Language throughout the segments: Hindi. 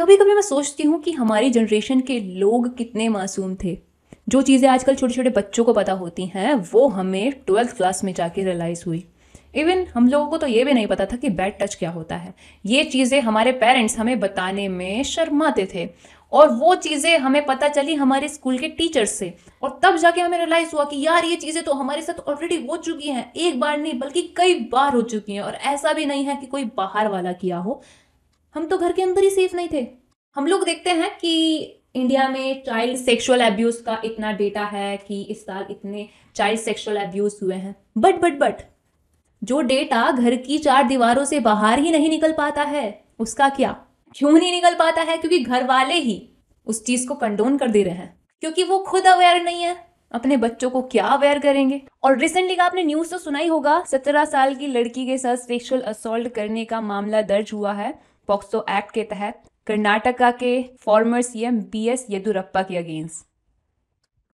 कभी कभी मैं सोचती हूँ कि हमारी जनरेशन के लोग कितने मासूम थे जो चीज़ें आजकल छोटे छोटे बच्चों को पता होती हैं वो हमें ट्वेल्थ क्लास में जाके रियलाइज़ हुई इवन हम लोगों को तो ये भी नहीं पता था कि बैड टच क्या होता है ये चीज़ें हमारे पेरेंट्स हमें बताने में शर्माते थे और वो चीज़ें हमें पता चली हमारे स्कूल के टीचर्स से और तब जाके हमें रियलाइज़ हुआ कि यार ये चीज़ें तो हमारे साथ ऑलरेडी हो चुकी हैं एक बार नहीं बल्कि कई बार हो चुकी हैं और ऐसा भी नहीं है कि कोई बाहर वाला किया हो हम तो घर के अंदर ही सेफ नहीं थे हम लोग देखते हैं कि इंडिया में चाइल्ड सेक्सुअल एब्यूज का इतना डेटा है कि इस साल इतने चाइल्ड सेक्सुअल एब्यूज हुए हैं बट बट बट जो डेटा घर की चार दीवारों से बाहर ही नहीं निकल पाता है उसका क्या क्यों नहीं निकल पाता है क्योंकि घर वाले ही उस चीज को कंडोन कर दे रहे हैं क्योंकि वो खुद अवेयर नहीं है अपने बच्चों को क्या अवेयर करेंगे और रिसेंटली का आपने न्यूज तो सुना ही होगा सत्रह साल की लड़की के साथ सेक्सुअल असोल्ट करने का मामला दर्ज हुआ है पॉक्सो एक्ट के तहत कर्नाटका के former CM B S Yediyurappa के अगेंस्ट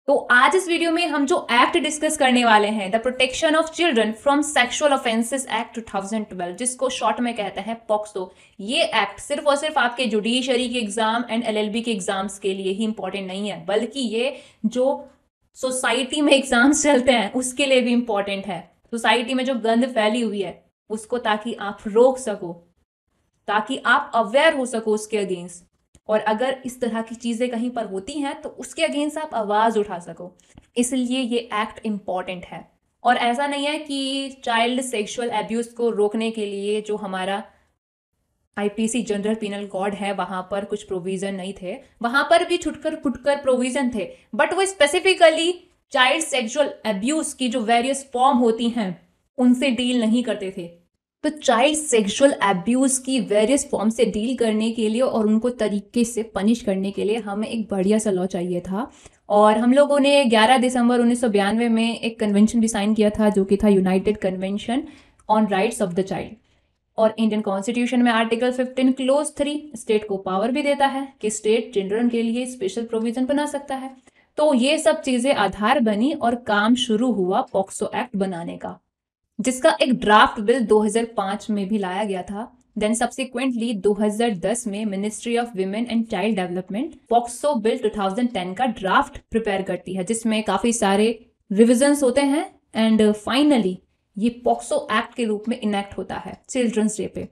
तो आज इस वीडियो में हम जो एक्ट डिस्कस करने वाले हैं the protection of children from sexual offences act 2012 जिसको शॉर्ट में कहते हैं पॉक्सो ये एक्ट सिर्फ और सिर्फ आपके जुडिशरी के एग्जाम एंड एलएलबी के एग्जाम्स के लिए ही इंपॉर्टेंट नहीं है बल्कि ये जो सोसाइटी में एग्जाम्स चलते हैं उसके लिए भी इंपॉर्टेंट है सोसाइटी में जो गंद फैली हुई है उसको ताकि आप रोक सको ताकि आप अवेयर हो सको उसके अगेंस्ट और अगर इस तरह की चीज़ें कहीं पर होती हैं तो उसके अगेंस्ट आप आवाज़ उठा सको इसलिए ये एक्ट इम्पॉर्टेंट है और ऐसा नहीं है कि चाइल्ड सेक्सुअल एब्यूज़ को रोकने के लिए जो हमारा आईपीसी जनरल पिनल कोड है वहाँ पर कुछ प्रोविज़न नहीं थे वहाँ पर भी छुटकर फुटकर प्रोविज़न थे बट वो स्पेसिफिकली चाइल्ड सेक्सुअल एब्यूज़ की जो वेरियस फॉर्म होती हैं उनसे डील नहीं करते थे तो चाइल्ड सेक्सुअल एब्यूज की वेरियस फॉर्म से डील करने के लिए और उनको तरीके से पनिश करने के लिए हमें एक बढ़िया सा लॉ चाहिए था और हम लोगों ने 11 दिसंबर उन्नीस में एक कन्वेंशन भी साइन किया था जो कि था united convention on rights of the child और इंडियन कॉन्स्टिट्यूशन में आर्टिकल 15 क्लोज थ्री स्टेट को पावर भी देता है कि स्टेट चिल्ड्रन के लिए स्पेशल प्रोविजन बना सकता है तो ये सब चीज़ें आधार बनी और काम शुरू हुआ पॉक्सो एक्ट बनाने का जिसका एक ड्राफ्ट बिल 2005 में भी लाया गया था देन सब्सिक्वेंटली 2010 में ministry of women and child development POCSO bill 2010 का ड्राफ्ट प्रिपेयर करती है जिसमें काफ़ी सारे रिविजन होते हैं एंड फाइनली ये पॉक्सो एक्ट के रूप में इनेक्ट होता है चिल्ड्रंस डे पे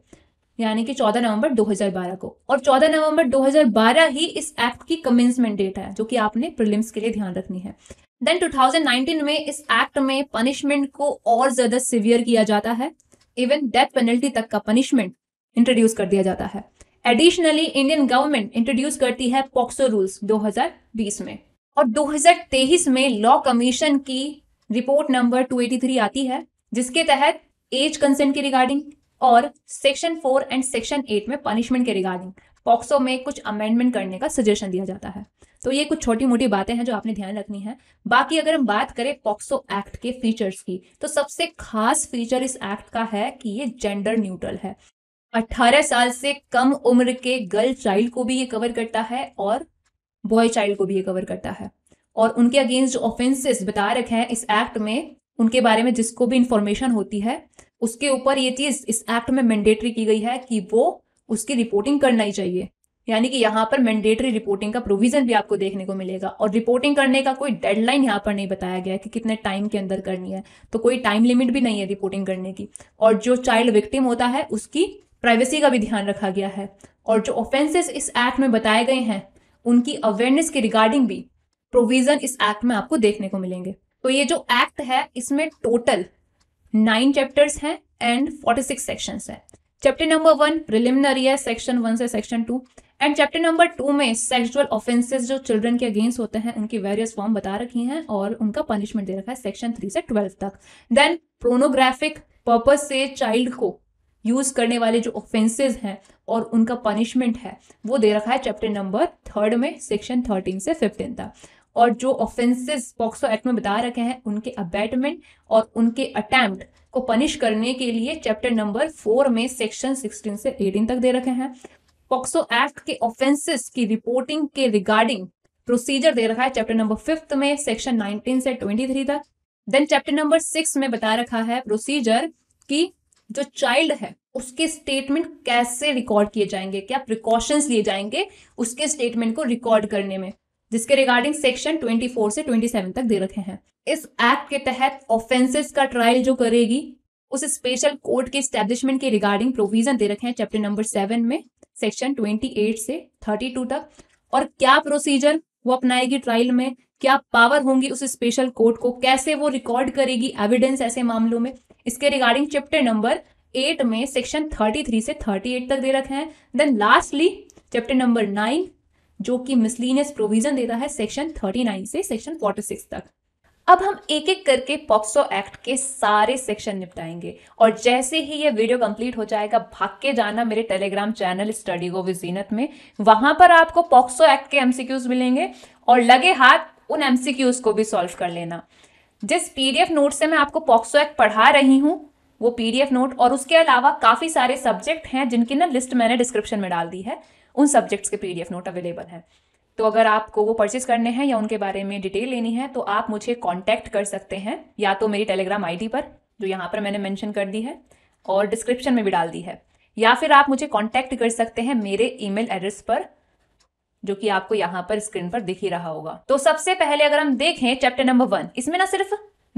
यानी कि 14 नवंबर 2012 को और 14 नवंबर 2012 ही इस एक्ट की कमेंसमेंट डेट है जो कि आपने प्रिलिम्स के लिए ध्यान रखनी है देन 2019 में इस एक्ट में पनिशमेंट को और ज्यादा सिवियर किया जाता है इवन डेथ पेनल्टी तक का पनिशमेंट इंट्रोड्यूस कर दिया जाता है एडिशनली इंडियन गवर्नमेंट इंट्रोड्यूस करती है पॉक्सो रूल्स 2020 में और 2023 में लॉ कमीशन की रिपोर्ट नंबर 283 आती है जिसके तहत एज कंसेंट के रिगार्डिंग और section four and section eight में पनिशमेंट के रिगार्डिंग पॉक्सो में कुछ अमेंडमेंट करने का सजेशन दिया जाता है तो ये कुछ छोटी मोटी बातें हैं जो आपने ध्यान रखनी है बाकी अगर हम बात करें पॉक्सो एक्ट के फीचर्स की तो सबसे खास फीचर इस एक्ट का है कि ये जेंडर न्यूट्रल है 18 साल से कम उम्र के गर्ल चाइल्ड को भी ये कवर करता है और बॉय चाइल्ड को भी ये कवर करता है और उनके अगेंस्ट जो ऑफेंसेस बता रखे हैं इस एक्ट में उनके बारे में जिसको भी इंफॉर्मेशन होती है उसके ऊपर ये चीज इस एक्ट में मैंडेटरी की गई है कि वो उसकी रिपोर्टिंग करना ही चाहिए यानी कि यहाँ पर मैंडेटरी रिपोर्टिंग का प्रोविजन भी आपको देखने को मिलेगा और रिपोर्टिंग करने का कोई डेडलाइन यहाँ पर नहीं बताया गया कि कितने टाइम के अंदर करनी है तो कोई टाइम लिमिट भी नहीं है रिपोर्टिंग करने की और जो चाइल्ड विक्टिम होता है उसकी प्राइवेसी का भी ध्यान रखा गया है और जो ऑफेंसेस इस एक्ट में बताए गए हैं उनकी अवेयरनेस के रिगार्डिंग भी प्रोविजन इस एक्ट में आपको देखने को मिलेंगे तो ये जो एक्ट है इसमें टोटल नाइन चैप्टर्स हैं एंड फोर्टी सिक्स सेक्शंस हैं चैप्टर नंबर वन प्रिलिमिनरी है सेक्शन वन से section two and chapter number two में सेक्सुअल ऑफेंसेस जो चिल्ड्रन के अगेंस्ट होते हैं उनकी वेरियस फॉर्म बता रखी हैं और उनका पनिशमेंट दे रखा है सेक्शन थ्री से ट्वेल्व तक देन प्रोनोग्राफिक पर्पज से चाइल्ड को यूज करने वाले जो ऑफेंसेज हैं और उनका पनिशमेंट है वो दे रखा है चैप्टर नंबर थर्ड में सेक्शन थर्टीन से फिफ्टीन तक और जो ऑफेंसेस पॉक्सो एक्ट में बता रखे हैं उनके अबैटमेंट और उनके अटैम्प्ट को पनिश करने के लिए चैप्टर नंबर फोर में सेक्शन सिक्सटीन से एटीन तक दे रखे हैं पॉक्सो एक्ट के ऑफेंसेस की रिपोर्टिंग के रिगार्डिंग प्रोसीजर दे रखा है चैप्टर नंबर फिफ्थ में सेक्शन नाइनटीन से ट्वेंटी थ्री तक देन चैप्टर नंबर सिक्स में बता रखा है प्रोसीजर की जो चाइल्ड है उसके स्टेटमेंट कैसे रिकॉर्ड किए जाएंगे क्या प्रिकॉशंस लिए जाएंगे उसके स्टेटमेंट को रिकॉर्ड करने में जिसके रिगार्डिंग सेक्शन 24 से 27 तक दे रखे हैं इस एक्ट के तहत ऑफेंसेस का ट्रायल जो करेगी उस स्पेशल कोर्ट के स्टेब्लिशमेंट के रिगार्डिंग प्रोविजन दे रखे हैं चैप्टर नंबर सेवन में सेक्शन 28 से 32 तक और क्या प्रोसीजर वो अपनाएगी ट्रायल में क्या पावर होंगी उस स्पेशल कोर्ट को कैसे वो रिकॉर्ड करेगी एविडेंस ऐसे मामलों में इसके रिगार्डिंग चैप्टर नंबर एट में सेक्शन थर्टी थ्री से थर्टी एट तक दे रखे हैं then lastly chapter number nine जो कि मिसलिनियस प्रोविजन देता है सेक्शन 39 से सेक्शन 46 तक अब हम एक एक करके पॉक्सो एक्ट के सारे सेक्शन निपटाएंगे और जैसे ही ये वीडियो कंप्लीट हो जाएगा भाग के जाना मेरे टेलीग्राम चैनल स्टडी गो विजीनत में वहां पर आपको पॉक्सो एक्ट के एमसीक्यूज मिलेंगे और लगे हाथ उन एमसीक्यूज को भी सॉल्व कर लेना जिस पीडीएफ नोट से मैं आपको पॉक्सो एक्ट पढ़ा रही हूँ वो पीडीएफ नोट और उसके अलावा काफी सारे सब्जेक्ट हैं जिनकी ना लिस्ट मैंने डिस्क्रिप्शन में डाल दी है उन सब्जेक्ट्स के पी नोट अवेलेबल हैं तो अगर आपको वो परचेज करने हैं या उनके बारे में डिटेल लेनी है तो आप मुझे कॉन्टैक्ट कर सकते हैं या तो मेरी टेलीग्राम आई पर जो यहाँ पर मैंने मैंशन कर दी है और डिस्क्रिप्शन में भी डाल दी है या फिर आप मुझे कॉन्टैक्ट कर सकते हैं मेरे ई एड्रेस पर जो कि आपको यहाँ पर स्क्रीन पर दिख ही रहा होगा तो सबसे पहले अगर हम देखें चैप्टर नंबर वन इसमें ना सिर्फ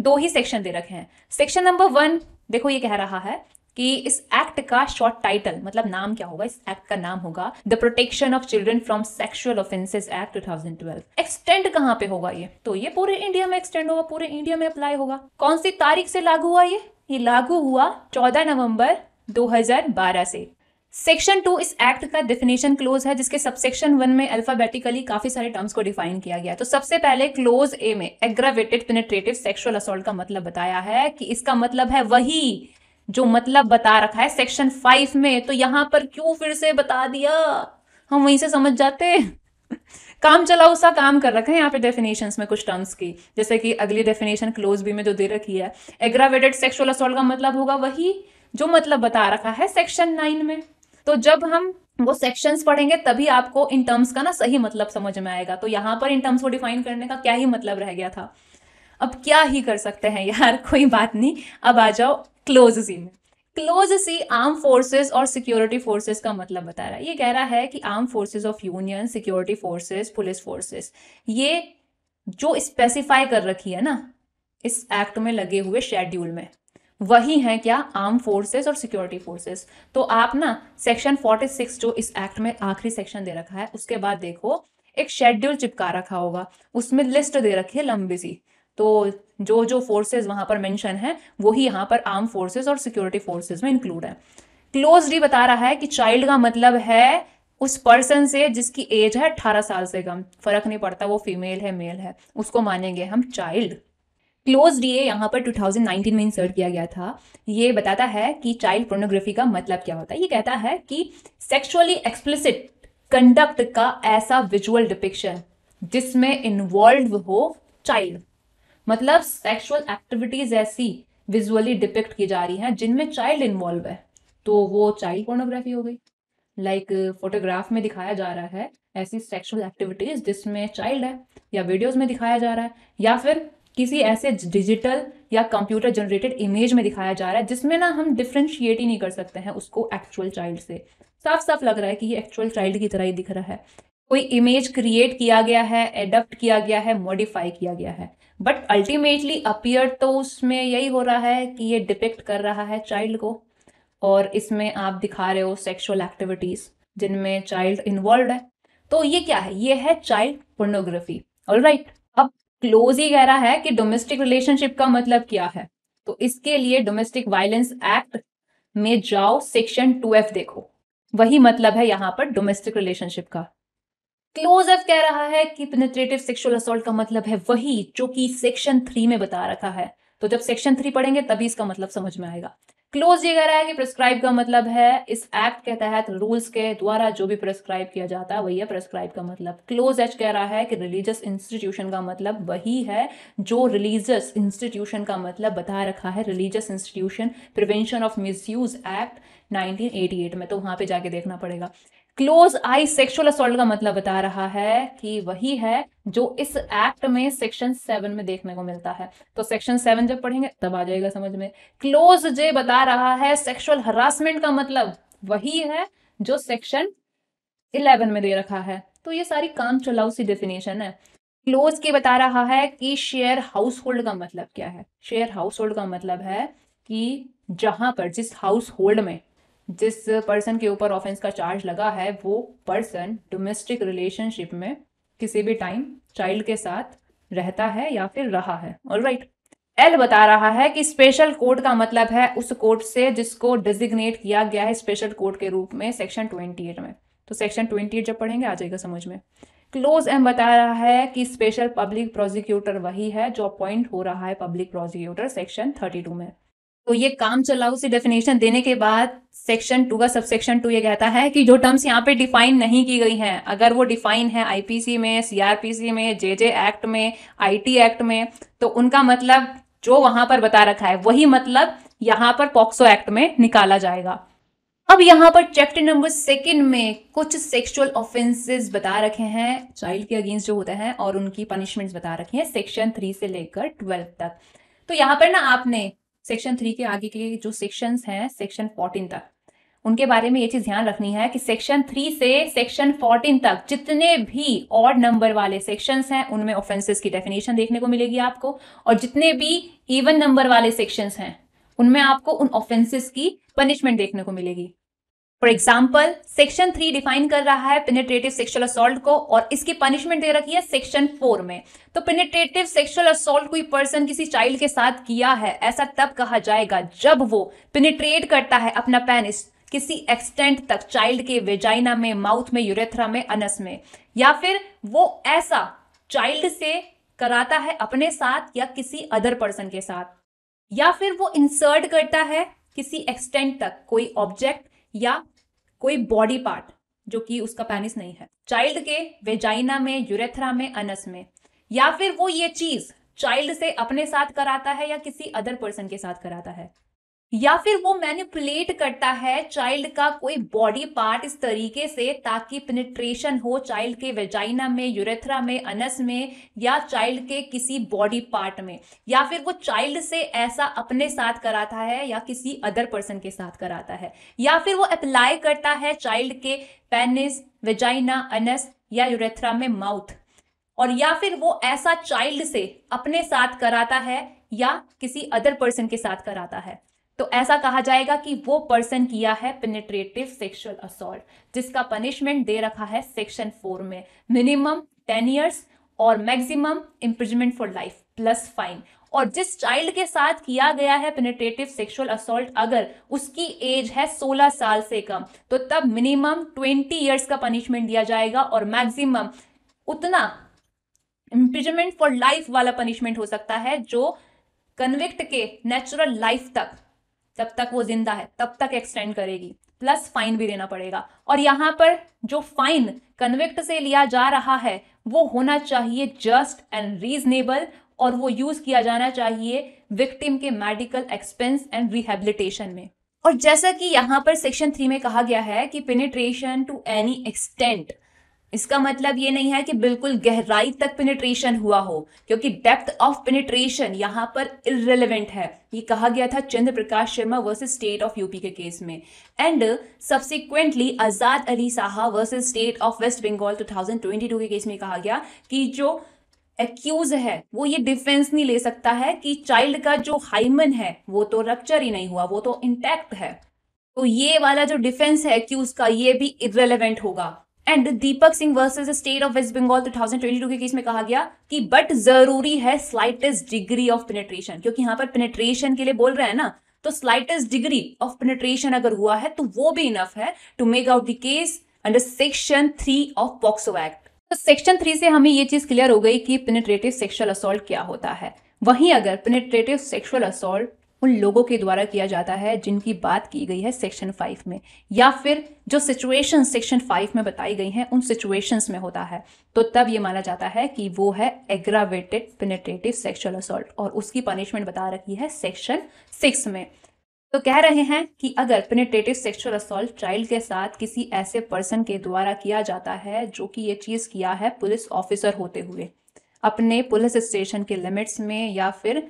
दो ही सेक्शन दे रखे हैं सेक्शन नंबर वन देखो ये कह रहा है कि इस एक्ट का शॉर्ट टाइटल मतलब नाम क्या होगा इस एक्ट का नाम होगा the protection of children from sexual offences act 2012 extend कहाँ पे होगा ये तो ये पूरे इंडिया में एक्सटेंड होगा पूरे इंडिया में अप्लाई होगा कौन सी तारीख से लागू हुआ ये ये लागू हुआ 14 नवंबर 2012 से सेक्शन टू इस एक्ट का डेफिनेशन क्लोज है जिसके सबसेक्शन वन में अल्फाबेटिकली काफी सारे टर्म्स को डिफाइन किया गया तो सबसे पहले क्लोज ए में एग्रावेटेड पेनेट्रेटिव सेक्सुअल असोल्ट का मतलब बताया है कि इसका मतलब है वही जो मतलब बता रखा है सेक्शन फाइव में तो यहां पर क्यों फिर से बता दिया हम वहीं से समझ जाते काम चलाओ सा काम कर रखा है यहाँ पे डेफिनेशंस में कुछ टर्म्स की जैसे कि अगली डेफिनेशन क्लोज भी में जो दे रखी है एग्रावेटेड सेक्सुअल असोल्ट का मतलब होगा वही जो मतलब बता रखा है सेक्शन नाइन में तो जब हम वो सेक्शंस पढ़ेंगे तभी आपको इन टर्म्स का ना सही मतलब समझ में आएगा तो यहाँ पर इन टर्म्स को डिफाइन करने का क्या ही मतलब रह गया था अब क्या ही कर सकते हैं यार कोई बात नहीं अब आ जाओ क्लोज सी में क्लोज सी आर्म फोर्सेस और सिक्योरिटी फोर्सेस का मतलब बता रहा है ये कह रहा है कि arm forces of union security forces police forces ये जो स्पेसिफाई कर रखी है ना इस एक्ट में लगे हुए शेड्यूल में वही है क्या आर्म फोर्सेस और सिक्योरिटी फोर्सेस तो आप ना सेक्शन 46 जो इस एक्ट में आखिरी सेक्शन दे रखा है उसके बाद देखो एक शेड्यूल चिपका रखा होगा उसमें लिस्ट दे रखी है लंबी सी तो जो जो फोर्सेज वहां पर मेंशन है वही यहां पर आर्म फोर्सेज और सिक्योरिटी फोर्सेज में इंक्लूड है क्लोजली बता रहा है कि चाइल्ड का मतलब है उस पर्सन से जिसकी एज है अट्ठारह साल से कम फर्क नहीं पड़ता वो फीमेल है मेल है उसको मानेंगे हम चाइल्ड क्लोज डी ए यहाँ पर 2019 में इंसर्ट किया गया था ये बताता है कि चाइल्ड प्रोनोग्राफी का मतलब क्या होता है ये कहता है कि सेक्सुअली एक्सप्लिसिट कंडक्ट का ऐसा विजुअल डिपिक्शन जिसमें इन्वॉल्व हो चाइल्ड मतलब सेक्सुअल एक्टिविटीज ऐसी विजुअली डिपिक्ट की जा रही हैं जिनमें चाइल्ड इन्वॉल्व है तो वो चाइल्ड पोर्नोग्राफी हो गई लाइक like, फोटोग्राफ में दिखाया जा रहा है ऐसी सेक्सुअल एक्टिविटीज जिसमें चाइल्ड है या वीडियोज़ में दिखाया जा रहा है या फिर किसी ऐसे डिजिटल या कंप्यूटर जनरेटेड इमेज में दिखाया जा रहा है जिसमें ना हम डिफ्रेंशिएट ही नहीं कर सकते हैं उसको एक्चुअल चाइल्ड से साफ साफ लग रहा है कि ये एक्चुअल चाइल्ड की तरह ही दिख रहा है कोई इमेज क्रिएट किया गया है एडप्ट किया गया है मॉडिफाई किया गया है बट अल्टीमेटली अपियर तो उसमें यही हो रहा है कि ये डिपेक्ट कर रहा है चाइल्ड को और इसमें आप दिखा रहे हो सेक्सुअल एक्टिविटीज़ जिनमें चाइल्ड इन्वॉल्व है तो ये क्या है ये है चाइल्ड पोर्नोग्राफी ऑल राइट अब क्लोज ही कह रहा है कि डोमेस्टिक रिलेशनशिप का मतलब क्या है तो इसके लिए डोमेस्टिक वायलेंस एक्ट में जाओ सेक्शन टू देखो वही मतलब है यहाँ पर डोमेस्टिक रिलेशनशिप का एफ कह रहा है कि पेनेट्रेटिव सेक्सुअल असोल्ट का मतलब है वही जो कि सेक्शन थ्री में बता रखा है तो जब सेक्शन थ्री पढ़ेंगे तभी इसका मतलब समझ में आएगा क्लोज ये कह रहा है कि प्रेस्क्राइब का मतलब है इस एक्ट के तहत रूल्स के द्वारा जो भी प्रेस्क्राइब किया जाता है वही है प्रेस्क्राइब का मतलब क्लोज एच कह रहा है कि रिलीजियस इंस्टीट्यूशन का मतलब वही है जो रिलीजियस इंस्टीट्यूशन का मतलब बता रखा है religious institution prevention of misuse act 1988 में तो वहां पे जाके देखना पड़ेगा क्लोज आई सेक्सुअल असोल्ट का मतलब बता रहा है कि वही है जो इस एक्ट में सेक्शन सेवन में देखने को मिलता है तो सेक्शन सेवन जब पढ़ेंगे तब आ जाएगा समझ में क्लोज जे बता रहा है सेक्सुअल हरासमेंट का मतलब वही है जो सेक्शन इलेवन में दे रखा है तो ये सारी काम चलाउ सी डेफिनेशन है क्लोज के बता रहा है कि शेयर हाउस होल्ड का मतलब क्या है शेयर हाउस होल्ड का मतलब है कि जहां पर जिस हाउस होल्ड में जिस पर्सन के ऊपर ऑफेंस का चार्ज लगा है वो पर्सन डोमेस्टिक रिलेशनशिप में किसी भी टाइम चाइल्ड के साथ रहता है या फिर रहा है ऑल राइट एल बता रहा है कि स्पेशल कोड का मतलब है उस कोड से जिसको डिजिग्नेट किया गया है स्पेशल कोड के रूप में सेक्शन ट्वेंटी एट में तो सेक्शन ट्वेंटी एट जब पढ़ेंगे आ जाएगा समझ में क्लोज एम बता रहा है कि स्पेशल पब्लिक प्रोसिक्यूटर वही है जो अपॉइंट हो रहा है public prosecutor section thirty two में तो ये काम चलाऊ से डेफिनेशन देने के बाद सेक्शन टू का सबसेक्शन टू ये कहता है कि जो टर्म्स यहाँ पे डिफाइन नहीं की गई हैं अगर वो डिफाइन है आईपीसी में सीआरपीसी में जे जे एक्ट में आईटी एक्ट में तो उनका मतलब जो वहां पर बता रखा है वही मतलब यहाँ पर पॉक्सो एक्ट में निकाला जाएगा अब यहाँ पर चैप्टर नंबर सेकंड में कुछ सेक्सुअल ऑफेंसेस बता रखे हैं चाइल्ड के अगेंस्ट जो होते हैं और उनकी पनिशमेंट्स बता रखे हैं सेक्शन थ्री से लेकर ट्वेल्व तक तो यहाँ पर ना आपने सेक्शन थ्री के आगे के जो सेक्शन हैं सेक्शन फोर्टीन तक उनके बारे में ये चीज ध्यान रखनी है कि सेक्शन थ्री से सेक्शन फोर्टीन तक जितने भी और नंबर वाले सेक्शंस हैं उनमें ऑफेंसेस की डेफिनेशन देखने को मिलेगी आपको और जितने भी इवन नंबर वाले सेक्शंस हैं उनमें आपको उन ऑफेंसेस की पनिशमेंट देखने को मिलेगी for example section three define कर रहा है पेनेट्रेटिव सेक्शुअल असोल्ट को और इसकी पनिशमेंट दे रखी है सेक्शन फोर में तो पेनेट्रेटिव सेक्शुअल असोल्ट कोई पर्सन किसी चाइल्ड के साथ किया है ऐसा तब कहा जाएगा जब वो पेनेट्रेट करता है अपना पेनिस किसी एक्सटेंट तक चाइल्ड के वेजाइना में माउथ में यूरेथ्रा में अनस में या फिर वो ऐसा चाइल्ड से कराता है अपने साथ या किसी अदर पर्सन के साथ या फिर वो इंसर्ट करता है किसी एक्सटेंट तक कोई ऑब्जेक्ट या कोई बॉडी पार्ट जो कि उसका पैनिस नहीं है चाइल्ड के वेजाइना में यूरेथ्रा में अनस में या फिर वो ये चीज चाइल्ड से अपने साथ कराता है या किसी अदर पर्सन के साथ कराता है या फिर वो मैनिपुलेट करता है चाइल्ड का कोई बॉडी पार्ट इस तरीके से ताकि पेनिट्रेशन हो चाइल्ड के वेजाइना में यूरेथ्रा में अनस में या चाइल्ड के किसी बॉडी पार्ट में या फिर वो चाइल्ड से ऐसा अपने साथ कराता है या किसी अदर पर्सन के साथ कराता है या फिर वो अप्लाई करता है चाइल्ड के पेनिस वेजाइना अनस या यूरेथ्रा में माउथ और या फिर वो ऐसा चाइल्ड से अपने साथ कराता है या किसी अदर पर्सन के साथ कराता है तो ऐसा कहा जाएगा कि वो पर्सन किया है पेनिट्रेटिव सेक्शुअल असोल्ट जिसका पनिशमेंट दे रखा है सेक्शन फोर में मिनिमम टेन ईयर्स और maximum imprisonment for life plus fine और जिस चाइल्ड के साथ किया गया है पेनिट्रेटिव सेक्सुअल असोल्ट अगर उसकी एज है 16 साल से कम तो तब मिनिमम 20 इयर्स का पनिशमेंट दिया जाएगा और मैक्सिमम उतना इम्प्रिजमेंट फॉर लाइफ वाला पनिशमेंट हो सकता है जो कन्विक्ट के नेचुरल लाइफ तक जब तक वो जिंदा है तब तक एक्सटेंड करेगी प्लस फाइन भी देना पड़ेगा और यहाँ पर जो फाइन कन्विक्ट से लिया जा रहा है वो होना चाहिए जस्ट एंड रीजनेबल और वो यूज किया जाना चाहिए विक्टिम के मेडिकल एक्सपेंस एंड रिहेबिलिटेशन में और जैसा कि यहां पर सेक्शन थ्री में कहा गया है कि पेनिट्रेशन टू एनी एक्सटेंट इसका मतलब ये नहीं है कि बिल्कुल गहराई तक पेनिट्रेशन हुआ हो क्योंकि डेप्थ ऑफ पेनिट्रेशन यहाँ पर इरेलीवेंट है ये कहा गया था Chandra Prakash Sharma versus state of UP के केस में and subsequently Azad Ali Saha versus state of West Bengal 2022 के केस में कहा गया कि जो एक्यूज है वो ये डिफेंस नहीं ले सकता है कि चाइल्ड का जो हाइमन है वो तो रक्चर ही नहीं हुआ वो तो इंटैक्ट है तो ये वाला जो डिफेंस है एक्यूज का ये भी इरेलीवेंट होगा and Deepak Singh versus state of West Bengal 2022 के केस में कहा गया कि बट जरूरी है स्लाइटेस्ट डिग्री ऑफ पेनेट्रेशन क्योंकि यहां पर पेनेट्रेशन के लिए बोल रहे हैं ना तो स्लाइटेस्ट डिग्री ऑफ पेनेट्रेशन अगर हुआ है तो वो भी इनफ है to make out the case under section three of POCSO act तो सेक्शन थ्री से हमें ये चीज क्लियर हो गई कि पेनेट्रेटिव सेक्शुअल असोल्ट क्या होता है वहीं अगर पेनेट्रेटिव सेक्शुअल असोल्ट उन लोगों के द्वारा किया जाता है जिनकी बात की गई है सेक्शन फाइव में या फिर जो सिचुएशन सेक्शन फाइव में बताई गई हैं उन सिचुएशंस में होता है तो तब ये माना जाता है कि वो है एग्रावेटेड पेनेट्रेटिव सेक्शुअल असोल्ट और उसकी पनिशमेंट बता रखी है सेक्शन सिक्स में तो कह रहे हैं कि अगर पिनेटेटिव सेक्सुअल असॉल्ट चाइल्ड के साथ किसी ऐसे पर्सन के द्वारा किया जाता है जो कि ये चीज़ किया है पुलिस ऑफिसर होते हुए अपने पुलिस स्टेशन के लिमिट्स में या फिर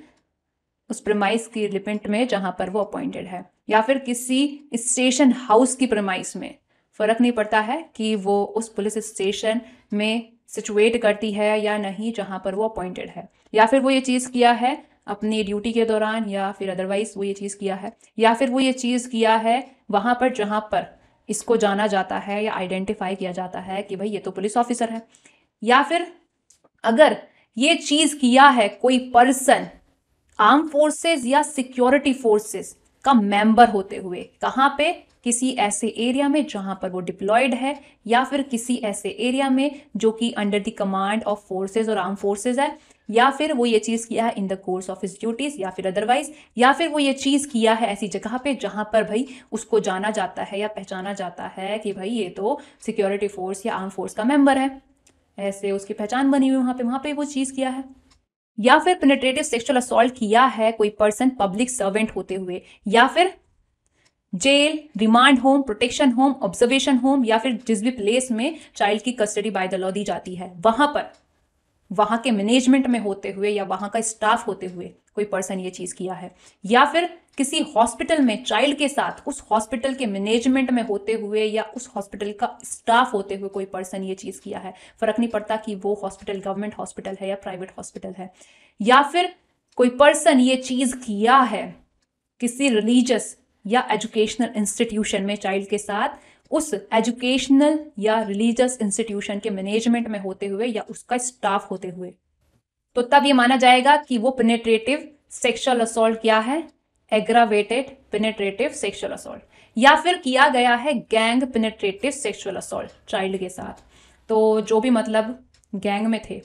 उस प्रमाइस की लिपिंट में जहां पर वो अपॉइंटेड है या फिर किसी स्टेशन हाउस की प्रमाइस में फ़र्क नहीं पड़ता है कि वो उस पुलिस स्टेशन में सिचुएट करती है या नहीं जहां पर वो अपॉइंटेड है या फिर वो ये चीज़ किया है अपनी ड्यूटी के दौरान या फिर अदरवाइज वो ये चीज़ किया है या फिर वो ये चीज़ किया है वहां पर जहां पर इसको जाना जाता है या आइडेंटिफाई किया जाता है कि भाई ये तो पुलिस ऑफिसर है या फिर अगर ये चीज़ किया है कोई पर्सन आर्म फोर्सेस या सिक्योरिटी फोर्सेस का मेंबर होते हुए कहाँ पे किसी ऐसे एरिया में जहां पर वो डिप्लॉयड है या फिर किसी ऐसे एरिया में जो कि under the command of forces और आर्म फोर्सेज है या फिर वो ये चीज़ किया है in the course of his duties या फिर अदरवाइज या फिर वो ये चीज़ किया है ऐसी जगह पे जहाँ पर भाई उसको जाना जाता है या पहचाना जाता है कि भाई ये तो सिक्योरिटी फोर्स या आर्म फोर्स का मेंबर है ऐसे उसकी पहचान बनी हुई वहाँ पे वहाँ पे वो चीज़ किया है या फिर पेनेट्रेटिव सेक्सुअल असोल्ट किया है कोई पर्सन पब्लिक सर्वेंट होते हुए या फिर jail remand home protection home observation home या फिर जिस भी प्लेस में चाइल्ड की कस्टडी बाय द लॉ दी जाती है वहां पर वहां के मैनेजमेंट में होते हुए या वहां का स्टाफ होते हुए कोई पर्सन ये चीज किया है या फिर किसी हॉस्पिटल में चाइल्ड के साथ उस हॉस्पिटल के मैनेजमेंट में होते हुए या उस हॉस्पिटल का स्टाफ होते हुए कोई पर्सन ये चीज़ किया है फर्क नहीं पड़ता कि वो हॉस्पिटल गवर्नमेंट हॉस्पिटल है या प्राइवेट हॉस्पिटल है या फिर कोई पर्सन ये चीज़ किया है किसी रिलीजियस या एजुकेशनल इंस्टीट्यूशन में चाइल्ड के साथ उस एजुकेशनल या रिलीजियस इंस्टीट्यूशन के मैनेजमेंट में होते हुए या उसका स्टाफ होते हुए तो तब ये माना जाएगा कि वो पेनेट्रेटिव सेक्सुअल असोल्ट क्या है एग्रावेटेड पिनेट्रेटिव सेक्सुअल असोल्ट या फिर किया गया है gang penetrative sexual assault child के साथ तो जो भी मतलब गैंग में थे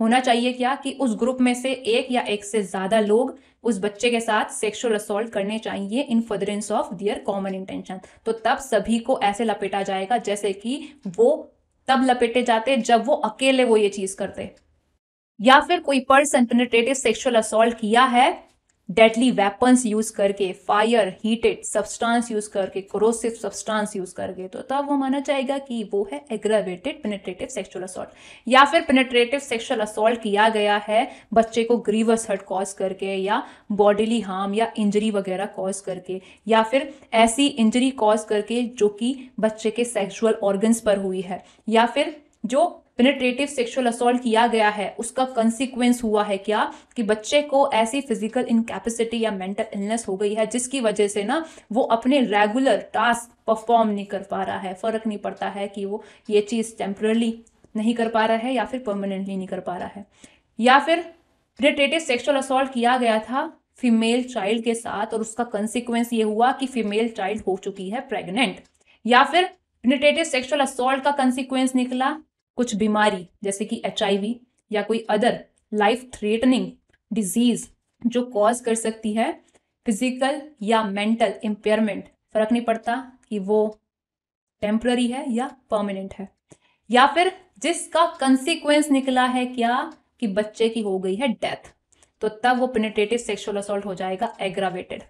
होना चाहिए क्या कि उस ग्रुप में से एक या एक से ज़्यादा लोग उस बच्चे के साथ सेक्सुअल असोल्ट करने चाहिए in furtherance of their common intention तो तब सभी को ऐसे लपेटा जाएगा जैसे कि वो तब लपेटे जाते जब वो अकेले वो ये चीज़ करते या फिर कोई पर्सन पेनिट्रेटिव सेक्सुअल असोल्ट किया है डेडली वेपन्स यूज करके फायर हीटेड सब्सटेंस यूज करके क्रोसिव सब्सटेंस यूज करके तो तब वो माना जाएगा कि वो है एग्रावेटेड पेनेट्रेटिव सेक्सुअल असॉल्ट या फिर पेनेट्रेटिव सेक्सुअल असॉल्ट किया गया है बच्चे को ग्रीवस हर्ट कॉज करके या बॉडीली हार्म या इंजरी वगैरह कॉज करके या फिर ऐसी इंजरी कॉज करके जो कि बच्चे के सेक्सुअल ऑर्गन्स पर हुई है या फिर जो पेनेट्रेटिव सेक्सुअल असोल्ट किया गया है उसका कंसिक्वेंस हुआ है क्या कि बच्चे को ऐसी फिजिकल इनकेपेसिटी या मेंटल इलनेस हो गई है जिसकी वजह से ना वो अपने रेगुलर टास्क परफॉर्म नहीं कर पा रहा है फ़र्क नहीं पड़ता है कि वो ये चीज़ टेम्परली नहीं कर पा रहा है या फिर परमानेंटली नहीं कर पा रहा है या फिर पेनेट्रेटिव सेक्सुअल असोल्ट किया गया था फीमेल चाइल्ड के साथ और उसका कंसिक्वेंस ये हुआ कि फीमेल चाइल्ड हो चुकी है प्रेगनेंट या फिर पेनिटेटिव सेक्सुअल असोल्ट का कंसिक्वेंस निकला कुछ बीमारी जैसे कि एच या कोई अदर लाइफ थ्रेटनिंग डिजीज जो कॉज कर सकती है फिजिकल या मेंटल इम्पेयरमेंट फर्क नहीं पड़ता कि वो टेम्प्ररी है या परमानेंट है या फिर जिसका कंसिक्वेंस निकला है क्या कि बच्चे की हो गई है डेथ तो तब वो पेनिट्रेटिव सेक्सुअल असोल्ट हो जाएगा एग्रावेटेड